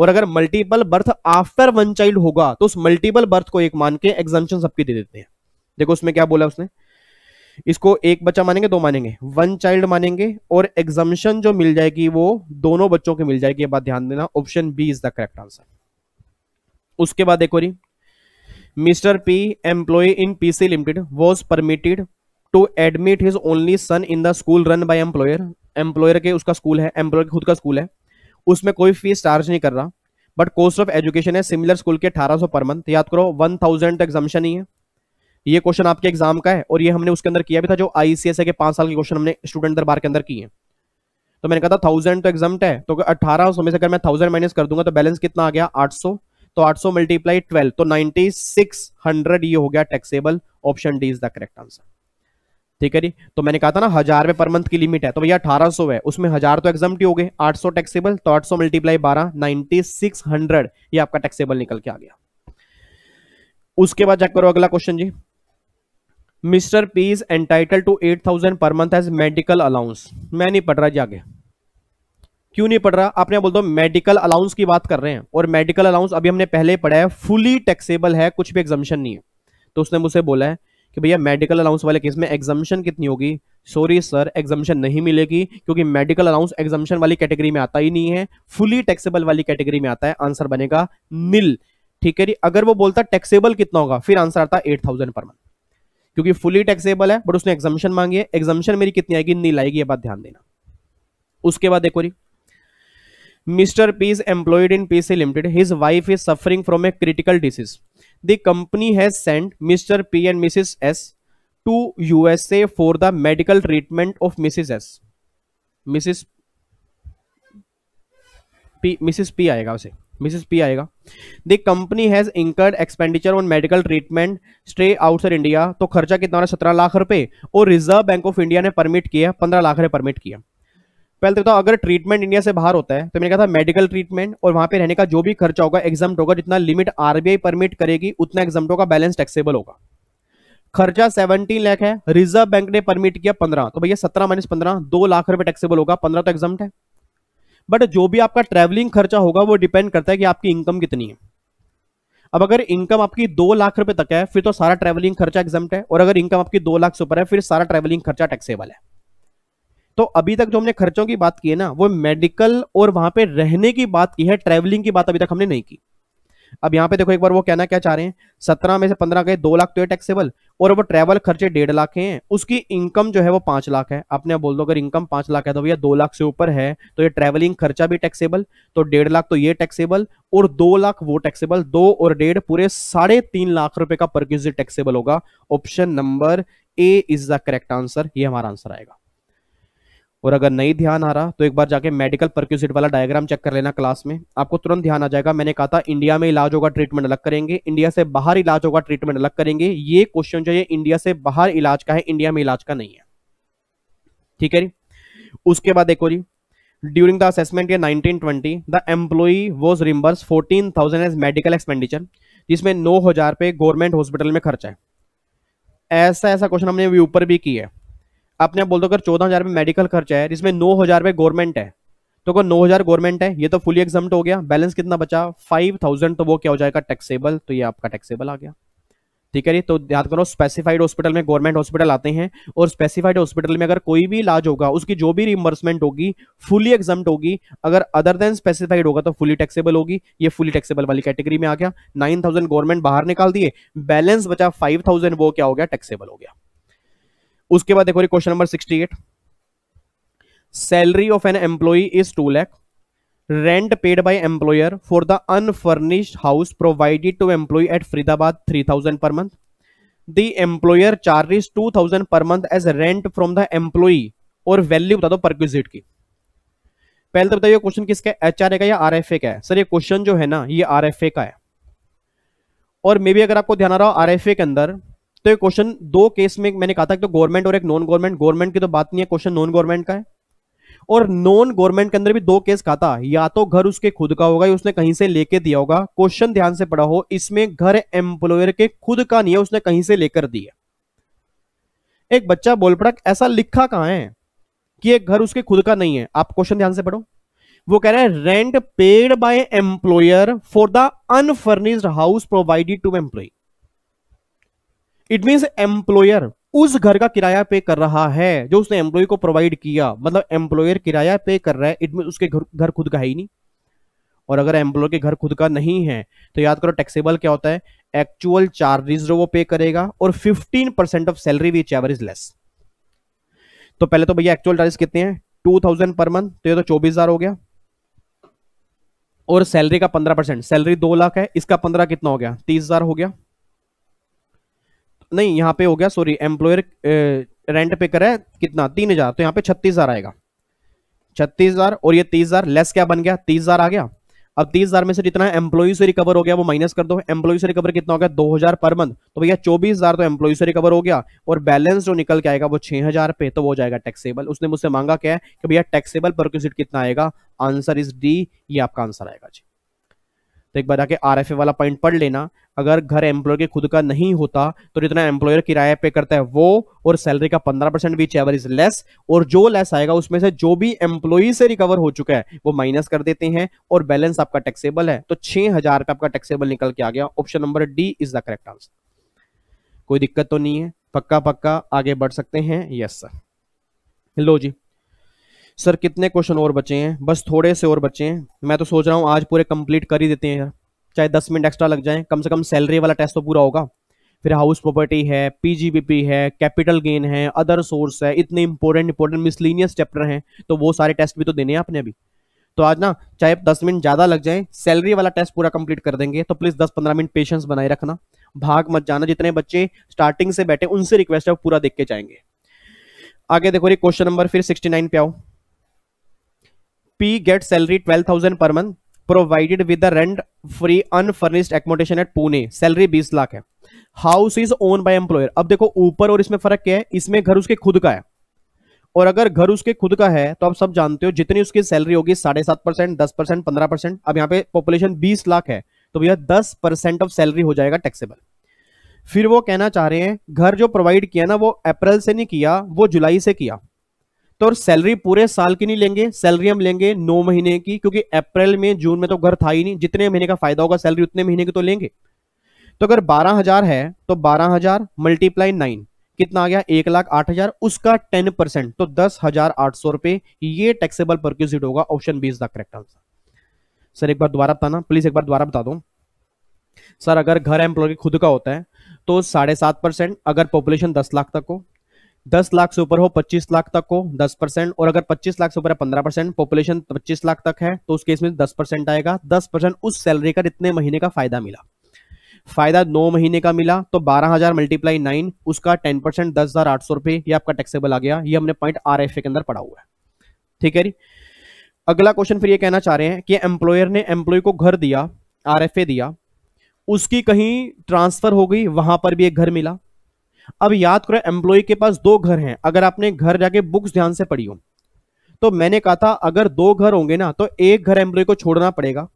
और अगर multiple birth after one child होगा तो उस मल्टीपल बर्थ को एक मान के एग्जामिशन सबकी दे देते हैं देखो उसमें क्या बोला उसने इसको एक बच्चा मानेंगे दो मानेंगे वन चाइल्ड मानेंगे और एग्जामिशन जो मिल जाएगी वो दोनों बच्चों की मिल जाएगी बात ध्यान देना option B is the correct answer उसके बाद देखो रही Mr P employee in PC limited was permitted to admit his only son in the school run by employer employer के उसका स्कूल है एम्प्लॉयर खुद का स्कूल है उसमें कोई फीस चार्ज नहीं कर रहा बट कॉस्ट ऑफ एजुकेशन है सिमिलर स्कूल के 1800 पर मंथ याद करो वन थाउजेंड एग्जामेशन ही है ये क्वेश्चन आपके एग्जाम का है और ये हमने उसके अंदर किया भी था जो आईसीएस के पांच साल के क्वेश्चन हमने स्टूडेंट दरबार के अंदर किए तो मैंने कहा था थाउजेंड तो एग्जाम है तो अठारह सौ में से अगर मैं थाउजेंड माइनस कर दूंगा तो बैलेंस कितना आ गया आठ सौ तो 800 सौ मल्टीप्लाई ट्वेल्व तो 9600 ये हो गया taxable option D is the correct answer ठीक है जी तो मैंने कहा था ना हजार पर मंथ की लिमिट है तो भैया अठारह सौ है उसमें हजार तो एग्जाम हो गए 800 टैक्सेबल तो 800 सौ मल्टीप्लाई बारह नाइनटी सिक्स हंड्रेड ये आपका टैक्सेबल निकल के आ गया उसके बाद चेक करो अगला क्वेश्चन जी Mr P is entitle to eight thousand per month as medical allowance मैं नहीं पढ़ रहा जी आगे क्यों नहीं पढ़ रहा आप यहाँ बोल दो मेडिकल अलाउंस की बात कर रहे हैं और मेडिकल अलाउंस अभी हमने पहले पढ़ा है फुली टैक्सेबल है कुछ भी एग्जामिशन नहीं है तो उसने मुझसे बोला है कि भैया मेडिकल अलाउंस वाले केस में एग्जामिशन कितनी होगी सॉरी सर एग्जामिशन नहीं मिलेगी क्योंकि मेडिकल अलाउंस एग्जामिशन वाली कैटेगरी में आता ही नहीं है फुली टैक्सेबल वाली कैटेगरी में आता है आंसर बनेगा निल ठीक है जी अगर वो बोलता टैक्सेबल कितना होगा फिर आंसर आता एट थाउजेंड पर मंथ क्योंकि फुली टैक्सेबल है बट उसने एग्जामिशन मांगी है एग्जामिशन मेरी कितनी आएगी नील आएगी ये बात ध्यान देना उसके बाद एक और Mr P is employed in PC limited his wife is suffering from a critical disease the company has send Mr P and Mrs S to USA for the medical treatment of Mrs S Mrs Mrs P आएगा उसे Mrs P आएगा the company has incurred expenditure on medical treatment stay outside India तो खर्चा कितना सत्रह लाख रुपए और reserve bank of India ने परमिट किया पंद्रह लाख रुपए परमिट किया पहले तो बताओ अगर ट्रीटमेंट इंडिया से बाहर होता है तो मैंने कहा था मेडिकल ट्रीटमेंट और वहां पे रहने का जो भी खर्चा होगा एग्जाम होगा जितना लिमिट आरबीआई परमिट करेगी उतना एग्जाम होगा बैलेंस टैक्सेबल होगा खर्चा 17 लाख है रिजर्व बैंक ने परमिट किया 15 तो भैया 17 माइनस पंद्रह दो लाख रुपए टैक्सेबल होगा 15 तो एग्जाम है बट जो भी आपका ट्रैवलिंग खर्चा होगा वो डिपेंड करता है कि आपकी इनकम कितनी है अब अगर इनकम आपकी दो लाख रुपए तक है फिर तो सारा ट्रैवलिंग खर्चा एग्जाम है और अगर इनकम आपकी दो लाख से ऊपर है फिर सारा ट्रैवलिंग खर्चा टैक्सेबल है तो अभी तक जो हमने खर्चों की बात की है ना वो मेडिकल और वहां पे रहने की बात की है ट्रेवलिंग की बात अभी तक हमने नहीं की अब यहाँ पे देखो एक बार वो कहना क्या चाह रहे हैं सत्रह में से पंद्रह गए दो लाख तो है टैक्सेबल और वो ट्रैवल खर्चे डेढ़ लाख हैं उसकी इनकम जो है वो पांच लाख है आपने बोल दो अगर इनकम पांच लाख है तो भैया दो लाख से ऊपर है तो ये ट्रैवलिंग खर्चा भी टैक्सेबल तो डेढ़ लाख तो ये टैक्सेबल और दो लाख वो टैक्सेबल दो और डेढ़ पूरे साढ़े तीन लाख रुपए का परक्यूज टैक्सेबल होगा option number A is the correct answer ये हमारा आंसर आएगा और अगर नहीं ध्यान आ रहा तो एक बार जाके मेडिकल परक्यूसिट वाला डायग्राम चेक कर लेना क्लास में आपको तुरंत ध्यान आ जाएगा मैंने कहा था इंडिया में इलाज होगा ट्रीटमेंट अलग करेंगे इंडिया से बाहर इलाज होगा ट्रीटमेंट अलग करेंगे ये क्वेश्चन जो है इंडिया से बाहर इलाज का है इंडिया में इलाज का नहीं है ठीक है जी उसके बाद देखो जी during the assessment nineteen twenty the employee was reimburse thousand as medical expenditure जिसमें नौ हजार पे गवर्नमेंट हॉस्पिटल में खर्चा है ऐसा ऐसा क्वेश्चन हमने ऊपर भी किया है आपने बोल दो अगर चौदह हजार में मेडिकल खर्चा है जिसमें नौ हजार रुपये गवर्नमेंट है तो अगर नौ हजार गवर्नमेंट है ये तो फुली एग्जाम हो गया बैलेंस कितना बचा फाइव थाउजेंड तो वो क्या हो जाएगा टैक्सेबल तो ये आपका टैक्सेबल आ गया ठीक है जी तो याद करो स्पेसिफाइड हॉस्पिटल में गवर्नमेंट हॉस्पिटल आते हैं और स्पेसिफाइड हॉस्पिटल में अगर कोई भी इलाज होगा उसकी जो भी रिमबर्समेंट होगी फुली एग्जाम होगी अगर अदर देन स्पेसिफाइड होगा तो फुली टैक्सेबल होगी ये फुली टैक्सेबल वाली कैटेगरी में आ गया नाइन गवर्नमेंट बाहर निकाल दिए बैलेंस बचा फाइव वो क्या हो गया टैक्सेबल हो गया उसके बाद देखो question number sixty eight salary of an employee is two lakh rent paid by employer for the unfurnished house provided to employee at Faridabad three thousand per month the employer charges two thousand per month as rent from the employee और value बता दो perquisite की पहले तो बताइए question किसका R A का या आर एफ ए का है सर ये क्वेश्चन जो है ना ये आर एफ ए का है और मे भी अगर आपको ध्यान आ रहा हो आर एफ ए के अंदर तो ये क्वेश्चन दो केस में मैंने कहा था कि तो गवर्नमेंट और एक नॉन गवर्नमेंट गवर्नमेंट की तो बात नहीं है क्वेश्चन नॉन गवर्नमेंट का है और नॉन गवर्नमेंट के अंदर भी दो केस कहा था या तो घर उसके खुद का होगा या उसने कहीं से लेके दिया होगा क्वेश्चन ध्यान से पढ़ा हो इसमें घर एम्प्लॉयर के खुद का नहीं है उसने कहीं से लेकर दिया एक बच्चा बोल पड़ा ऐसा लिखा कहा है कि एक घर उसके खुद का नहीं है आप क्वेश्चन ध्यान से पढ़ो वो कह रहा है rent paid by employer for the unfurnished house provided to employee it mean employer उस घर का किराया पे कर रहा है जो उसने एम्प्लॉय को प्रोवाइड किया मतलब एम्प्लॉयर किराया पे कर रहा है इट मीन उसके घर घर खुद का ही नहीं और अगर एम्प्लॉय के घर खुद का नहीं है तो याद करो टैक्सेबल क्या होता है एक्चुअल चार्जेस जो वो पे करेगा और 15 percent of salary which ever is less तो पहले तो भैया एक्चुअल चार्जेस कितने हैं 2000 पर मंथ तो ये तो 24000 हो गया और सैलरी का 15 परसेंट सैलरी दो लाख है इसका पंद्रह कितना हो गया तीस हजार हो गया नहीं यहाँ पे हो गया सॉरी एम्प्लॉयर रेंट पे करा है कितना तीन हजार तो यहाँ पे छत्तीस हजार आएगा छत्तीस हजार और ये तीस हजार लेस क्या बन गया तीस हजार आ गया अब तीस हजार में से जितना एम्प्लॉय से रिकवर हो गया वो माइनस कर दो एम्प्लॉय से रिकवर कितना हो गया दो हजार पर मंथ तो भैया चौबीस हजार तो एम्प्लॉय से रिकवर हो गया और बैलेंस जो निकल के आएगा वो छह हजार पे तो वो जाएगा टैक्सेबल उसने मुझसे मांगा क्या है कि भैया टैक्सेबल पर कितना आएगा आंसर इज डी ये आपका आंसर आएगा जी तो एक बार आके आर वाला पॉइंट पढ़ लेना अगर घर एम्प्लॉयर के खुद का नहीं होता तो जितना एम्प्लॉयर किराया पे करता है वो और सैलरी का पंद्रह percent which ever is less और जो लेस आएगा उसमें से जो भी एम्प्लॉय से रिकवर हो चुका है वो माइनस कर देते हैं और बैलेंस आपका टैक्सेबल है तो छह हजार आपका टैक्सेबल निकल के आ गया option number D is the correct answer कोई दिक्कत तो नहीं है पक्का पक्का आगे बढ़ सकते हैं यस सर लो जी सर कितने क्वेश्चन और बचे हैं बस थोड़े से और बचे हैं मैं तो सोच रहा हूँ आज पूरे कंप्लीट कर ही देते हैं यार चाहे दस मिनट एक्स्ट्रा लग जाए कम से कम सैलरी वाला टेस्ट तो पूरा होगा फिर हाउस प्रॉपर्टी है पीजीबीपी है कैपिटल गेन है अदर सोर्स है इतने इंपॉर्टेंट इंपॉर्टेंट मिसलिनियस चैप्टर हैं तो वो सारे टेस्ट भी तो देने हैं आपने अभी तो आज ना चाहे दस मिनट ज़्यादा लग जाए सैलरी वाला टेस्ट पूरा कंप्लीट कर देंगे तो प्लीज़ दस पंद्रह मिनट पेशेंस बनाए रखना भाग मत जाना जितने बच्चे स्टार्टिंग से बैठे उनसे रिक्वेस्ट है पूरा देख के जाएंगे आगे देखो रही क्वेश्चन नंबर फिर सिक्सटी नाइन पे आओ P get salary twelve thousand per month provided with rent free unfurnished accommodation at Pune salary बीस लाख है house is own by employer अब देखो ऊपर और इसमें फर्क क्या है इसमें घर उसके खुद का है और अगर घर उसके खुद का है तो आप सब जानते हो जितनी उसकी सैलरी होगी साढ़े सात परसेंट दस परसेंट पंद्रह परसेंट अब यहाँ पे पॉपुलेशन बीस लाख है तो भैया दस परसेंट ऑफ सैलरी हो जाएगा टैक्सेबल फिर वो कहना चाह रहे हैं घर जो प्रोवाइड किया ना वो अप्रैल से नहीं किया वो जुलाई से किया तो सैलरी पूरे साल की नहीं लेंगे सैलरी हम लेंगे नौ महीने की क्योंकि अप्रैल में जून में तो घर था ही नहीं जितने महीने का फायदा होगा सैलरी उतने महीने की तो लेंगे तो अगर बारह हजार है तो बारह हजार मल्टीप्लाई नाइन कितना आ गया एक लाख आठ हजार उसका टेन परसेंट तो दस हजार आठ सौ रुपए ये टैक्सेबल परक्यूजिट होगा option B is the correct answer sir एक बार दोबारा बताना प्लीज एक बार दोबारा बता दो सर अगर घर एम्प्लॉय खुद का होता है तो साढ़े सात परसेंट अगर पॉपुलेशन दस लाख तक हो दस लाख से ऊपर हो पच्चीस लाख तक हो दस परसेंट और अगर पच्चीस लाख से ऊपर है पंद्रह परसेंट पॉपुलेशन पच्चीस लाख तक है तो उस केस में दस परसेंट आएगा दस परसेंट उस सैलरी का इतने महीने का फायदा मिला फायदा नौ महीने का मिला तो बारह हजार मल्टीप्लाई नाइन उसका टेन परसेंट दस हजार आठ सौ रुपए ये आपका टैक्सेबल आ गया ये हमने पॉइंट आर एफ ए के अंदर पड़ा हुआ है ठीक है जी अगला क्वेश्चन फिर ये कहना चाह रहे हैं कि एम्प्लॉयर ने एम्प्लॉय को घर दिया आर एफ ए दिया उसकी कहीं ट्रांसफर हो गई वहां पर भी एक घर मिला अब याद करो एम्प्लॉय के पास दो घर हैं अगर आपने घर जाके बुक्स ध्यान से पढ़ी हो तो मैंने कहा था अगर दो घर होंगे ना तो एक घर एम्प्लॉय को छोड़ना पड़ेगा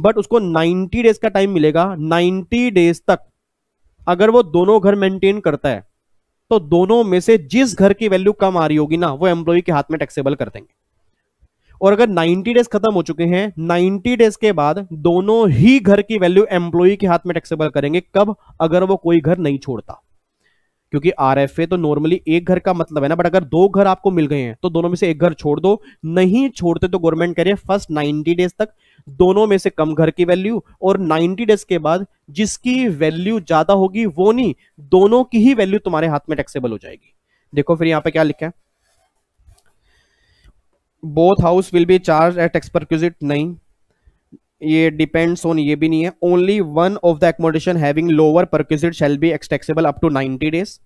बट उसको 90 डेज का टाइम मिलेगा 90 डेज तक अगर वो दोनों घर मेंटेन करता है तो दोनों में से जिस घर की वैल्यू कम आ रही होगी ना वो एम्प्लॉय के हाथ में टैक्सेबल कर देंगे और अगर 90 डेज खत्म हो चुके हैं 90 डेज के बाद दोनों ही घर की वैल्यू एम्प्लॉय के हाथ में टैक्सेबल करेंगे कब अगर वो कोई घर नहीं छोड़ता क्योंकि आर एफ ए तो नॉर्मली एक घर का मतलब है ना बट अगर दो घर आपको मिल गए हैं तो दोनों में से एक घर छोड़ दो नहीं छोड़ते तो गवर्नमेंट कह रही है फर्स्ट नाइनटी डेज तक दोनों में से कम घर की वैल्यू और 90 डेज के बाद जिसकी वैल्यू ज्यादा होगी वो नहीं दोनों की ही वैल्यू तुम्हारे हाथ में टैक्सेबल हो जाएगी देखो फिर यहां पे क्या लिखा है both house will be charge at as perquisite नहीं ये डिपेंड्स ऑन ये भी नहीं है only one of the accommodation having lower perquisite shall be as taxable up to 90 days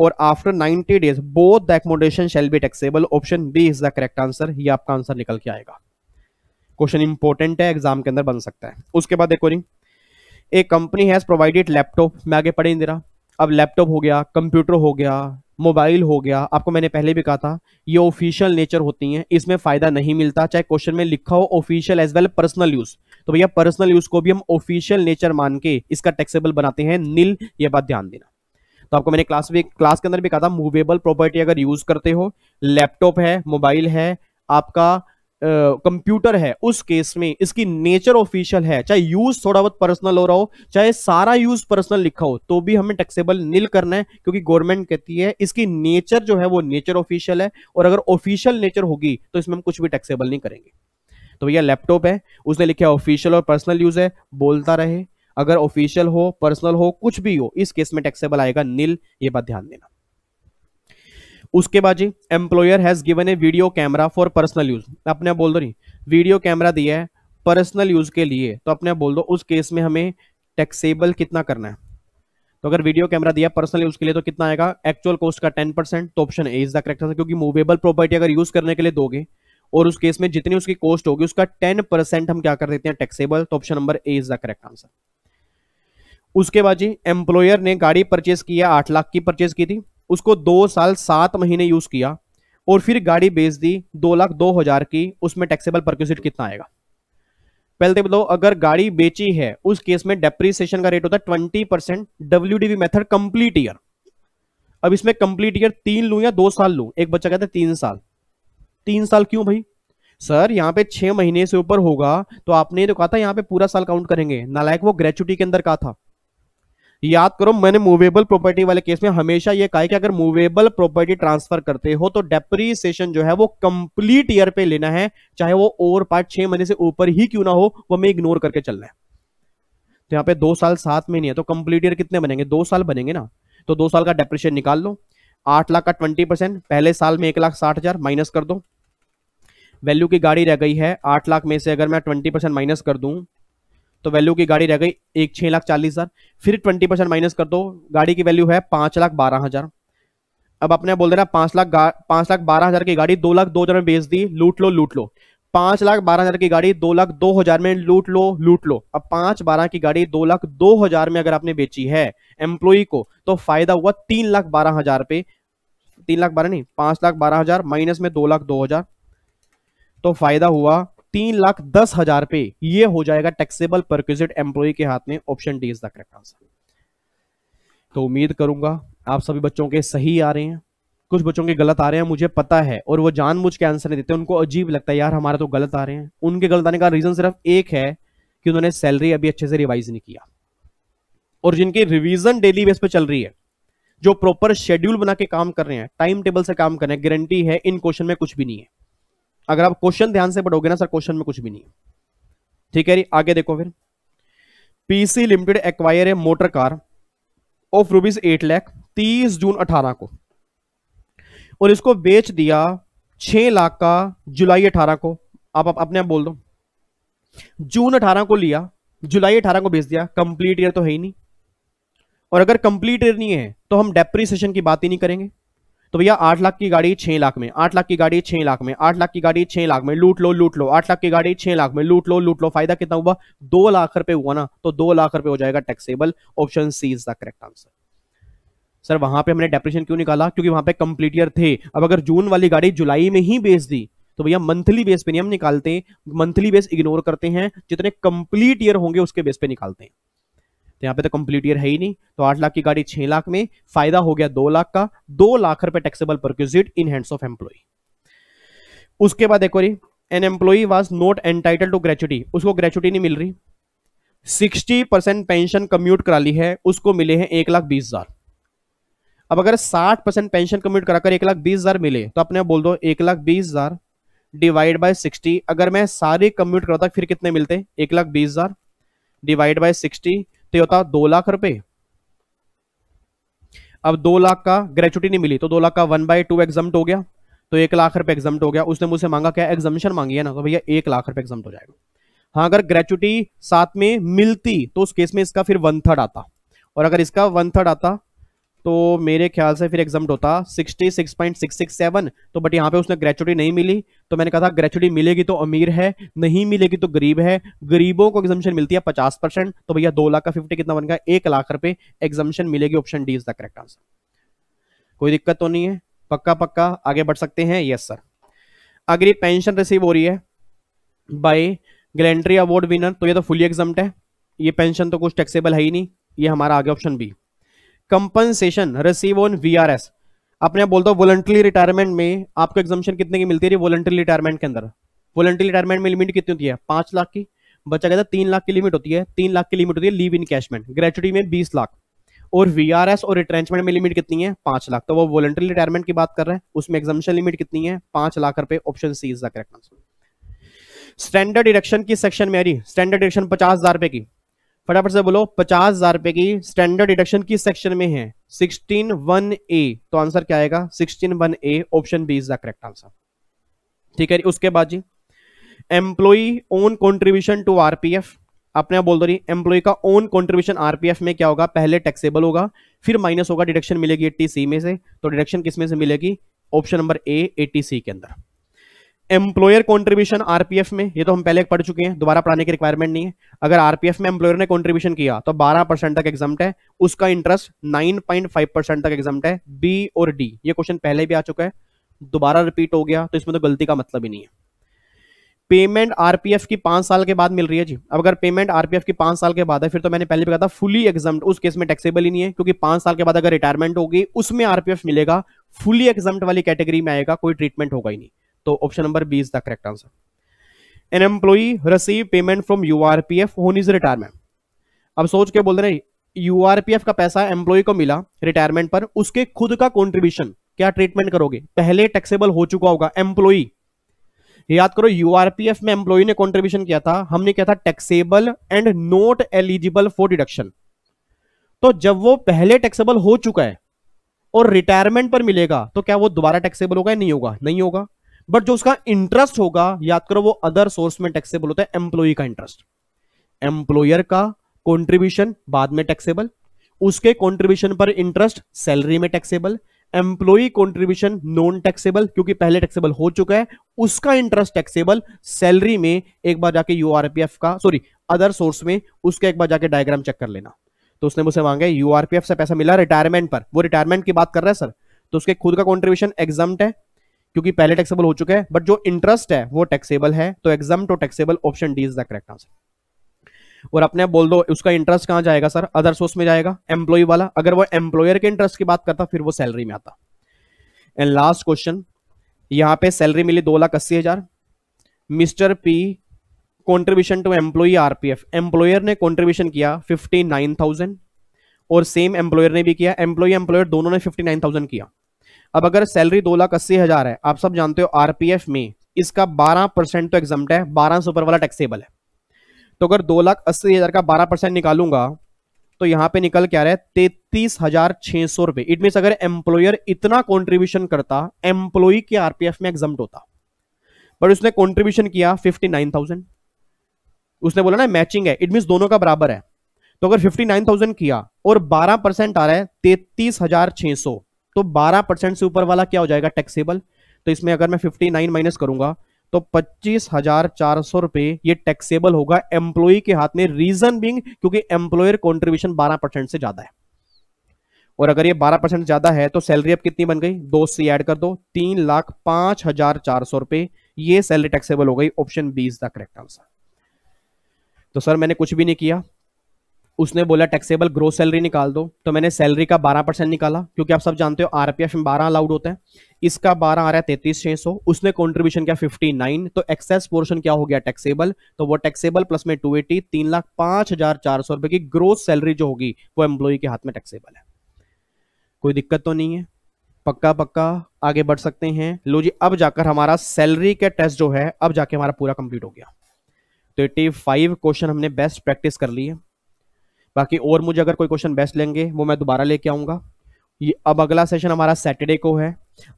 और after 90 days both the accommodation shall be taxable option B is the correct answer ये आपका answer निकल के आएगा क्वेश्चन इंपॉर्टेंट है exam के अंदर बन सकता है उसके बाद देखो रिंग a company has provided laptop मैं आगे पढ़े नहीं दे रहा अब लैपटॉप हो गया कंप्यूटर हो गया मोबाइल हो गया आपको मैंने पहले भी कहा था ये ऑफिशियल नेचर होती हैं इसमें फायदा नहीं मिलता चाहे क्वेश्चन में लिखा हो official as well personal use तो भैया पर्सनल यूज को भी हम ऑफिशियल नेचर मान के इसका टैक्सेबल बनाते हैं नील ये बात ध्यान देना तो आपको मैंने क्लास में क्लास के अंदर भी कहा था मूवेबल प्रॉपर्टी अगर यूज करते हो लैपटॉप है मोबाइल है आपका कंप्यूटर uh, है उस केस में इसकी नेचर ऑफिशियल है चाहे यूज थोड़ा बहुत पर्सनल हो रहा हो चाहे सारा यूज पर्सनल लिखा हो तो भी हमें टैक्सेबल नील करना है क्योंकि गवर्नमेंट कहती है इसकी नेचर जो है वो नेचर ऑफिशियल है और अगर ऑफिशियल नेचर होगी तो इसमें हम कुछ भी टैक्सेबल नहीं करेंगे तो भैया लैपटॉप है उसने लिखा ऑफिशियल और पर्सनल यूज है बोलता रहे अगर ऑफिशियल हो पर्सनल हो कुछ भी हो इस केस में टैक्सेबल आएगा नील ये बात ध्यान देना उसके बाद जी employer has given a video camera for personal use अपने बोल दो नहीं वीडियो कैमरा दिया है पर्सनल यूज के लिए तो अपने बोल दो उस केस में हमें टैक्सेबल कितना करना है तो अगर वीडियो कैमरा दिया पर्सनल यूज के लिए तो कितना आएगा एक्चुअल कॉस्ट का टेन परसेंट तो option A is the correct answer क्योंकि मूवेबल प्रॉपर्टी अगर यूज करने के लिए दोगे और उस केस में जितनी उसकी कॉस्ट होगी उसका टेन परसेंट हम क्या कर देते हैं टैक्सेबल तो option number A is the correct answer उसके बाद जी एम्प्लॉयर ने गाड़ी परचेज किया आठ लाख की परचेज की थी उसको दो साल सात महीने यूज किया और फिर गाड़ी बेच दी दो लाख दो हजार की उसमें टैक्सेबल परक्यूसिट कितना आएगा पहले तो बताओ अगर गाड़ी बेची है उस केस में डेप्रीसिएशन का रेट होता है twenty percent W method complete year अब इसमें कंप्लीट ईयर तीन लू या दो साल लू एक बच्चा कहता है तीन साल तीन साल क्यों भाई सर यहाँ पे छह महीने से ऊपर होगा तो आपने तो कहा था यहाँ पे पूरा साल काउंट करेंगे नालायक वो ग्रेचुटी के अंदर कहा था याद करो मैंने मूवेबल प्रॉपर्टी वाले केस में हमेशा ये कहा कि अगर मूवेबल प्रॉपर्टी ट्रांसफर करते हो तो डेप्रीसिएशन जो है वो कंप्लीट ईयर पे लेना है चाहे वो ओवर पार्ट छह महीने से ऊपर ही क्यों ना हो वो हमें इग्नोर करके चलना है तो यहाँ पे दो साल सात महीने है तो कंप्लीट ईयर कितने बनेंगे दो साल बनेंगे ना तो दो साल का डेप्रिशिएशन निकाल लो आठ लाख का ट्वेंटी परसेंट पहले साल में एक लाख साठ हजार माइनस कर दो वैल्यू की गाड़ी रह गई है आठ लाख में से अगर मैं ट्वेंटी परसेंट माइनस कर दूं तो वैल्यू की गाड़ी रह गई एक छः लाख चालीस हज़ार फिर ट्वेंटी परसेंट माइनस कर दो गाड़ी की वैल्यू है पाँच लाख बारह हज़ार अब आपने बोल देना पाँच लाख पाँच लाख बारह हज़ार की गाड़ी दो लाख दो हज़ार में बेच दी लूट लो लूट लो पाँच लाख बारह हज़ार की गाड़ी दो लाख दो हज़ार में लूट लो लूट लो अब पाँच बारह की गाड़ी दो लाख दो हज़ार में अगर आपने बेची है एम्प्लॉई को तो फायदा हुआ तीन लाख बारह हज़ार पे तीन लाख बारह नहीं पाँच लाख बारह हज़ार माइनस में दो लाख दो हज़ार तो फायदा हुआ तीन लाख दस हजार पे ये हो जाएगा टैक्सेबल पर एम्प्लॉय के हाथ में option D is the correct answer तो उम्मीद करूंगा आप सभी बच्चों के सही आ रहे हैं कुछ बच्चों के गलत आ रहे हैं मुझे पता है और वो जान मुझ के आंसर नहीं देते उनको अजीब लगता है यार हमारे तो गलत आ रहे हैं उनके गलत आने का रीजन सिर्फ एक है कि उन्होंने सैलरी अभी अच्छे से रिवाइज नहीं किया और जिनकी रिविजन डेली बेस पर चल रही है जो प्रॉपर शेड्यूल बना के काम कर रहे हैं टाइम टेबल से काम कर रहे हैं गारंटी है इन क्वेश्चन में कुछ भी नहीं है अगर आप क्वेश्चन ध्यान से पढ़ोगे ना सर क्वेश्चन में कुछ भी नहीं ठीक है जी आगे देखो फिर PC limited acquire a motor car of rupees eight lakh तीस जून अठारह को और इसको बेच दिया छह लाख का जुलाई अठारह को आप, आप अपने आप बोल दो जून अठारह को लिया जुलाई अठारह को बेच दिया कंप्लीट ईयर तो है ही नहीं और अगर कंप्लीट ईयर नहीं है तो हम डेप्रीसिएशन की बात ही नहीं करेंगे तो भैया आठ लाख की गाड़ी छह लाख में आठ लाख की गाड़ी छह लाख में आठ लाख की गाड़ी छह लाख में लूट लो लूट लो आठ लाख की गाड़ी छह लाख में लूट लो लूट लो फायदा कितना हुआ दो लाख रुपए हुआ ना तो दो लाख रुपए हो जाएगा taxable option C is the correct answer sir वहां पे हमने डेप्रेशन क्यों निकाला क्योंकि वहां पे कंप्लीट ईयर थे अब अगर जून वाली गाड़ी जुलाई में ही बेच दी तो भैया मंथली बेस पे नहीं हम निकालते मंथली बेस इग्नोर करते हैं जितने कंप्लीट ईयर होंगे उसके बेस पे निकालते हैं तो यहाँ पे तो कंप्लीट ईयर है ही नहीं तो आठ लाख की गाड़ी छह लाख में फायदा हो गया दो लाख का दो लाख रुपए taxable perquisite in hands of employee उसके बाद एक रही an employee was not entitle to gratuity उसको ग्रेचुटी नहीं मिल रही सिक्सटी परसेंट पेंशन कम्यूट करा ली है उसको मिले हैं एक लाख बीस हजार अब अगर साठ परसेंट पेंशन कम्यूट कराकर एक लाख बीस हजार मिले तो अपने बोल दो एक लाख बीस हजार डिवाइड बाय सिक्सटी अगर मैं सारे कम्यूट कराता फिर कितने मिलते एक लाख बीस हजार डिवाइड बाय सिक्सटी तो ये होता दो लाख रुपए अब दो लाख का ग्रेचुटी नहीं मिली तो दो लाख का वन बाई टू एग्जाम हो गया तो एक लाख रुपए एग्जाम हो गया उसने मुझसे मांगा क्या एग्जामिशन मांगी है ना तो भैया एक लाख रुपए एग्जाम हो जाएगा हाँ अगर ग्रेचुटी साथ में मिलती तो उस केस में इसका फिर वन थर्ड आता और अगर इसका वन थर्ड आता तो मेरे ख्याल से फिर एग्जाम होता 66.667 तो बट यहाँ पे उसने ग्रेचुटी नहीं मिली तो मैंने कहा था ग्रेचुटी मिलेगी तो अमीर है नहीं मिलेगी तो गरीब है गरीबों को एग्जामेशन मिलती है 50 परसेंट तो भैया दो लाख का फिफ्टी कितना बन गया एक लाख रुपए एग्जामेशन मिलेगी option D is the correct answer कोई दिक्कत तो नहीं है पक्का पक्का आगे बढ़ सकते हैं यस सर अगर पेंशन रिसीव हो रही है बाई ग्लेंट्री अवार्ड विनर तो ये तो फुली एग्जाम है ये पेंशन तो कुछ टैक्सेबल है ही नहीं ये हमारा आगे option B compensation receive on VRS आपने आप बोलता हूँ वॉलंटरी रिटायरमेंट में आपको एग्जामेशन कितने की मिलती है वॉलंटरी रिटायरमेंट के अंदर वॉलंटरी रिटायरमेंट में लिमिट कितनी होती है पांच लाख की बचा गया था तीन लाख की लिमिट होती है तीन लाख की लिमिट होती है लीव इन कैशमेंट ग्रेचुटी में बीस लाख और वीआरएस और रिट्रेंचमेंट में लिमिट कितनी है पांच लाख तो वो वॉलंटरी रिटायरमेंट की बात कर रहे हैं उसमें एग्जामेशन लिमिट कितनी है पांच लाख रुपए option C is the correct answer standard deduction की सेक्शन में आ रही स्टैंडर्ड डिडक्शन पचास हजार रुपए की फटाफट से बोलो पचास हजार रुपए की स्टैंडर्ड डिडक्शन किस सेक्शन में है सिक्सटीन वन ए तो आंसर क्या आएगा sixteen one A option B is the correct answer ठीक है उसके बाद जी employee own contribution to RPF आपने आप बोल दो रही एम्प्लॉय का ओन कंट्रीब्यूशन आरपीएफ में क्या होगा पहले टैक्सेबल होगा फिर माइनस होगा डिडक्शन मिलेगी एट्टी सी में से तो डिडक्शन किस में से मिलेगी option number A eighty C के अंदर एम्प्लॉयर कॉन्ट्रीब्यूशन आरपीएफ में ये तो हम पहले पढ़ चुके हैं दोबारा पढ़ाने की रिक्वायरमेंट नहीं है अगर आरपीएफ में एम्प्लॉयर ने कॉन्ट्रीब्यूशन किया तो 12 परसेंट तक एग्जाम है उसका इंटरेस्ट 9.5 परसेंट तक एग्जाम है बी और डी ये क्वेश्चन पहले भी आ चुका है दोबारा रिपीट हो गया तो इसमें तो गलती का मतलब ही नहीं है पेमेंट आरपीएफ की पांच साल के बाद मिल रही है जी अब अगर पेमेंट आरपीएफ की पांच साल के बाद है फिर तो मैंने पहले भी कहा था फुली एग्जाम उस केस में टैक्सेबल ही नहीं है क्योंकि पांच साल के बाद अगर रिटायरमेंट होगी उसमें आरपीएफ मिलेगा फुली एग्जाम वाली कैटेगरी में आएगा कोई ट्रीटमेंट होगा ही नहीं तो option number B is the correct answer an employee receive payment from U R P F होन इज रिटायरमेंट अब सोच के बोल रहे यू आर पी एफ का पैसा एम्प्लॉय को मिला रिटायरमेंट पर उसके खुद का कॉन्ट्रीब्यूशन क्या ट्रीटमेंट करोगे पहले टैक्सेबल हो चुका होगा एम्प्लॉई याद करो यूआरपीएफ में एम्प्लॉय ने कॉन्ट्रीब्यूशन किया था हमने क्या था taxable and not eligible for deduction तो जब वो पहले टैक्सेबल हो चुका है और रिटायरमेंट पर मिलेगा तो क्या वो दोबारा टैक्सेबल होगा या नहीं होगा नहीं होगा बट जो उसका इंटरेस्ट होगा याद करो वो अदर सोर्स में टैक्सेबल होता है एम्प्लॉय का इंटरेस्ट एम्प्लॉयर का कॉन्ट्रीब्यूशन बाद में टैक्सेबल उसके कॉन्ट्रीब्यूशन पर इंटरेस्ट सैलरी में taxable employee contribution non taxable क्योंकि पहले टैक्सेबल हो चुका है उसका इंटरेस्ट टैक्सेबल सैलरी में एक बार जाके यूआरपीएफ का सॉरी अदर सोर्स में उसका एक बार जाके डायग्राम चेक कर लेना तो उसने मुझसे मांगे यूआरपीएफ से पैसा मिला रिटायरमेंट पर वो रिटायरमेंट की बात कर रहा है सर तो उसके खुद का कॉन्ट्रीब्यूशन एग्जाम है क्योंकि पहले टैक्सेबल हो चुका है बट जो इंटरेस्ट है वो टैक्सेबल है तो exempt to taxable option D is the correct answer और अपने बोल दो उसका इंटरेस्ट कहां जाएगा सर अदर सोर्स में जाएगा एम्प्लॉय वाला अगर वो एम्प्लॉयर के इंटरेस्ट की बात करता फिर वो सैलरी में आता एंड लास्ट क्वेश्चन यहाँ पे सैलरी मिली दो लाख अस्सी हजार mister P contribution to employee RPF employer ने कंट्रीब्यूशन किया फिफ्टी नाइन थाउजेंड और सेम एम्प्लॉयर ने भी किया एम्प्लॉय एम्प्लॉयर दोनों ने फिफ्टी नाइन थाउजेंड किया अब अगर सैलरी दो लाख अस्सी हजार है आप सब जानते हो आरपीएफ में इसका बारह परसेंट तो एग्जाम है बारह सौ ऊपर वाला टैक्सेबल है तो अगर दो लाख अस्सी हजार का बारह परसेंट निकालूंगा तो यहां पे निकल क्या रहा है तैतीस हजार छह सौ रुपए इट मीन अगर एम्प्लॉयर इतना कॉन्ट्रीब्यूशन करता एम्प्लॉय के आरपीएफ में एग्जाम होता पर उसने कॉन्ट्रीब्यूशन किया फिफ्टी उसने बोला ना मैचिंग है इट मीन दोनों का बराबर है तो अगर 59,000 किया और 12 परसेंट आ रहा है तैतीस हजार छह सौ तो 12 परसेंट से ऊपर वाला क्या हो जाएगा टैक्सेबल तो इसमें अगर मैं 59 माइनस करूंगा तो पच्चीस हजार चार सौ रुपए ये टैक्सेबल होगा एम्प्लॉय के हाथ में रीजन बिंग क्योंकि एम्प्लॉयर कॉन्ट्रीब्यूशन बारह परसेंट से ज्यादा है और अगर ये बारह परसेंट ज्यादा है तो सैलरी अब कितनी बन गई दो से ऐड कर दो तीन लाख पांच हजार चार सौ रुपए ये सैलरी टैक्सेबल हो गई option B is the correct answer तो सर मैंने कुछ भी नहीं किया उसने बोला टैक्सेबल ग्रोथ सैलरी निकाल दो तो मैंने सैलरी का 12 परसेंट निकाला क्योंकि आप सब जानते हो आरपीएफ में 12 अलाउड होता है इसका 12 आ रहा है तैतीस छह सौ उसने कॉन्ट्रीब्यूशन किया 59 तो एक्सेस पोर्शन क्या हो गया टैक्सेबल तो वो टैक्सेबल प्लस में 280 तीन लाख पांच हजार चार सौ रुपए की ग्रोथ सैलरी जो होगी वो एम्प्लॉई के हाथ में टैक्सेबल है कोई दिक्कत तो नहीं है पक्का पक्का आगे बढ़ सकते हैं लो जी अब जाकर हमारा सैलरी का टेस्ट जो है अब जाके हमारा पूरा कंप्लीट हो गया तो एट्टी फाइव क्वेश्चन हमने बेस्ट प्रैक्टिस कर ली है बाकी और मुझे अगर कोई क्वेश्चन बेस्ट लेंगे वो मैं दोबारा लेके आऊँगा ये अब अगला सेशन हमारा सैटरडे को है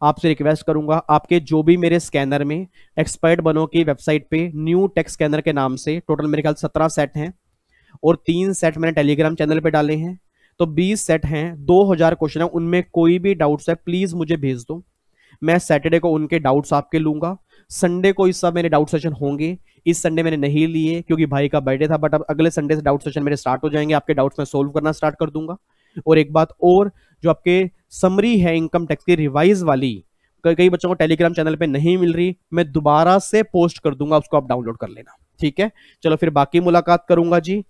आपसे रिक्वेस्ट करूंगा आपके जो भी मेरे स्कैनर में एक्सपर्ट बनो की वेबसाइट पे न्यू टेक्स स्कैनर के नाम से टोटल मेरे ख्याल सत्रह सेट हैं और तीन सेट मैंने टेलीग्राम चैनल पे डाले हैं तो बीस सेट हैं दो हजार क्वेश्चन है उनमें कोई भी डाउट्स है प्लीज़ मुझे भेज दो मैं सैटरडे को उनके डाउट्स आपके लूंगा संडे को इस सब मेरे डाउट सेशन होंगे इस संडे मैंने नहीं लिए क्योंकि भाई का बर्थडे था बट अब अगले संडे से डाउट सेशन मेरे स्टार्ट हो जाएंगे आपके डाउट्स मैं सोल्व करना स्टार्ट कर दूंगा और एक बात और जो आपके समरी है इनकम टैक्स की रिवाइज वाली कई बच्चों को टेलीग्राम चैनल पे नहीं मिल रही मैं दोबारा से पोस्ट कर दूंगा उसको आप डाउनलोड कर लेना ठीक है चलो फिर बाकी मुलाकात करूंगा जी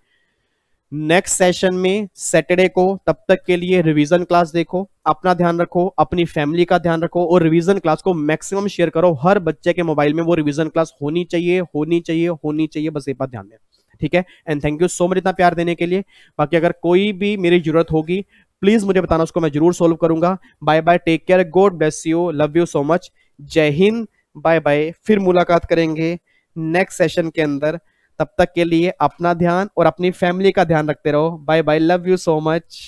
नेक्स्ट सेशन में सैटरडे को तब तक के लिए रिवीजन क्लास देखो अपना ध्यान रखो अपनी फैमिली का ध्यान रखो और रिवीजन क्लास को मैक्सिमम शेयर करो हर बच्चे के मोबाइल में वो रिवीजन क्लास होनी चाहिए होनी चाहिए होनी चाहिए बस ये बात ध्यान दें ठीक है and thank you so much इतना प्यार देने के लिए बाकी अगर कोई भी मेरी जरूरत होगी प्लीज मुझे बताना उसको मैं जरूर सोल्व करूंगा bye bye take care God bless you love you so much जय हिंद बाय बाय फिर मुलाकात करेंगे नेक्स्ट सेशन के अंदर तब तक के लिए अपना ध्यान और अपनी फैमिली का ध्यान रखते रहो bye bye love you so much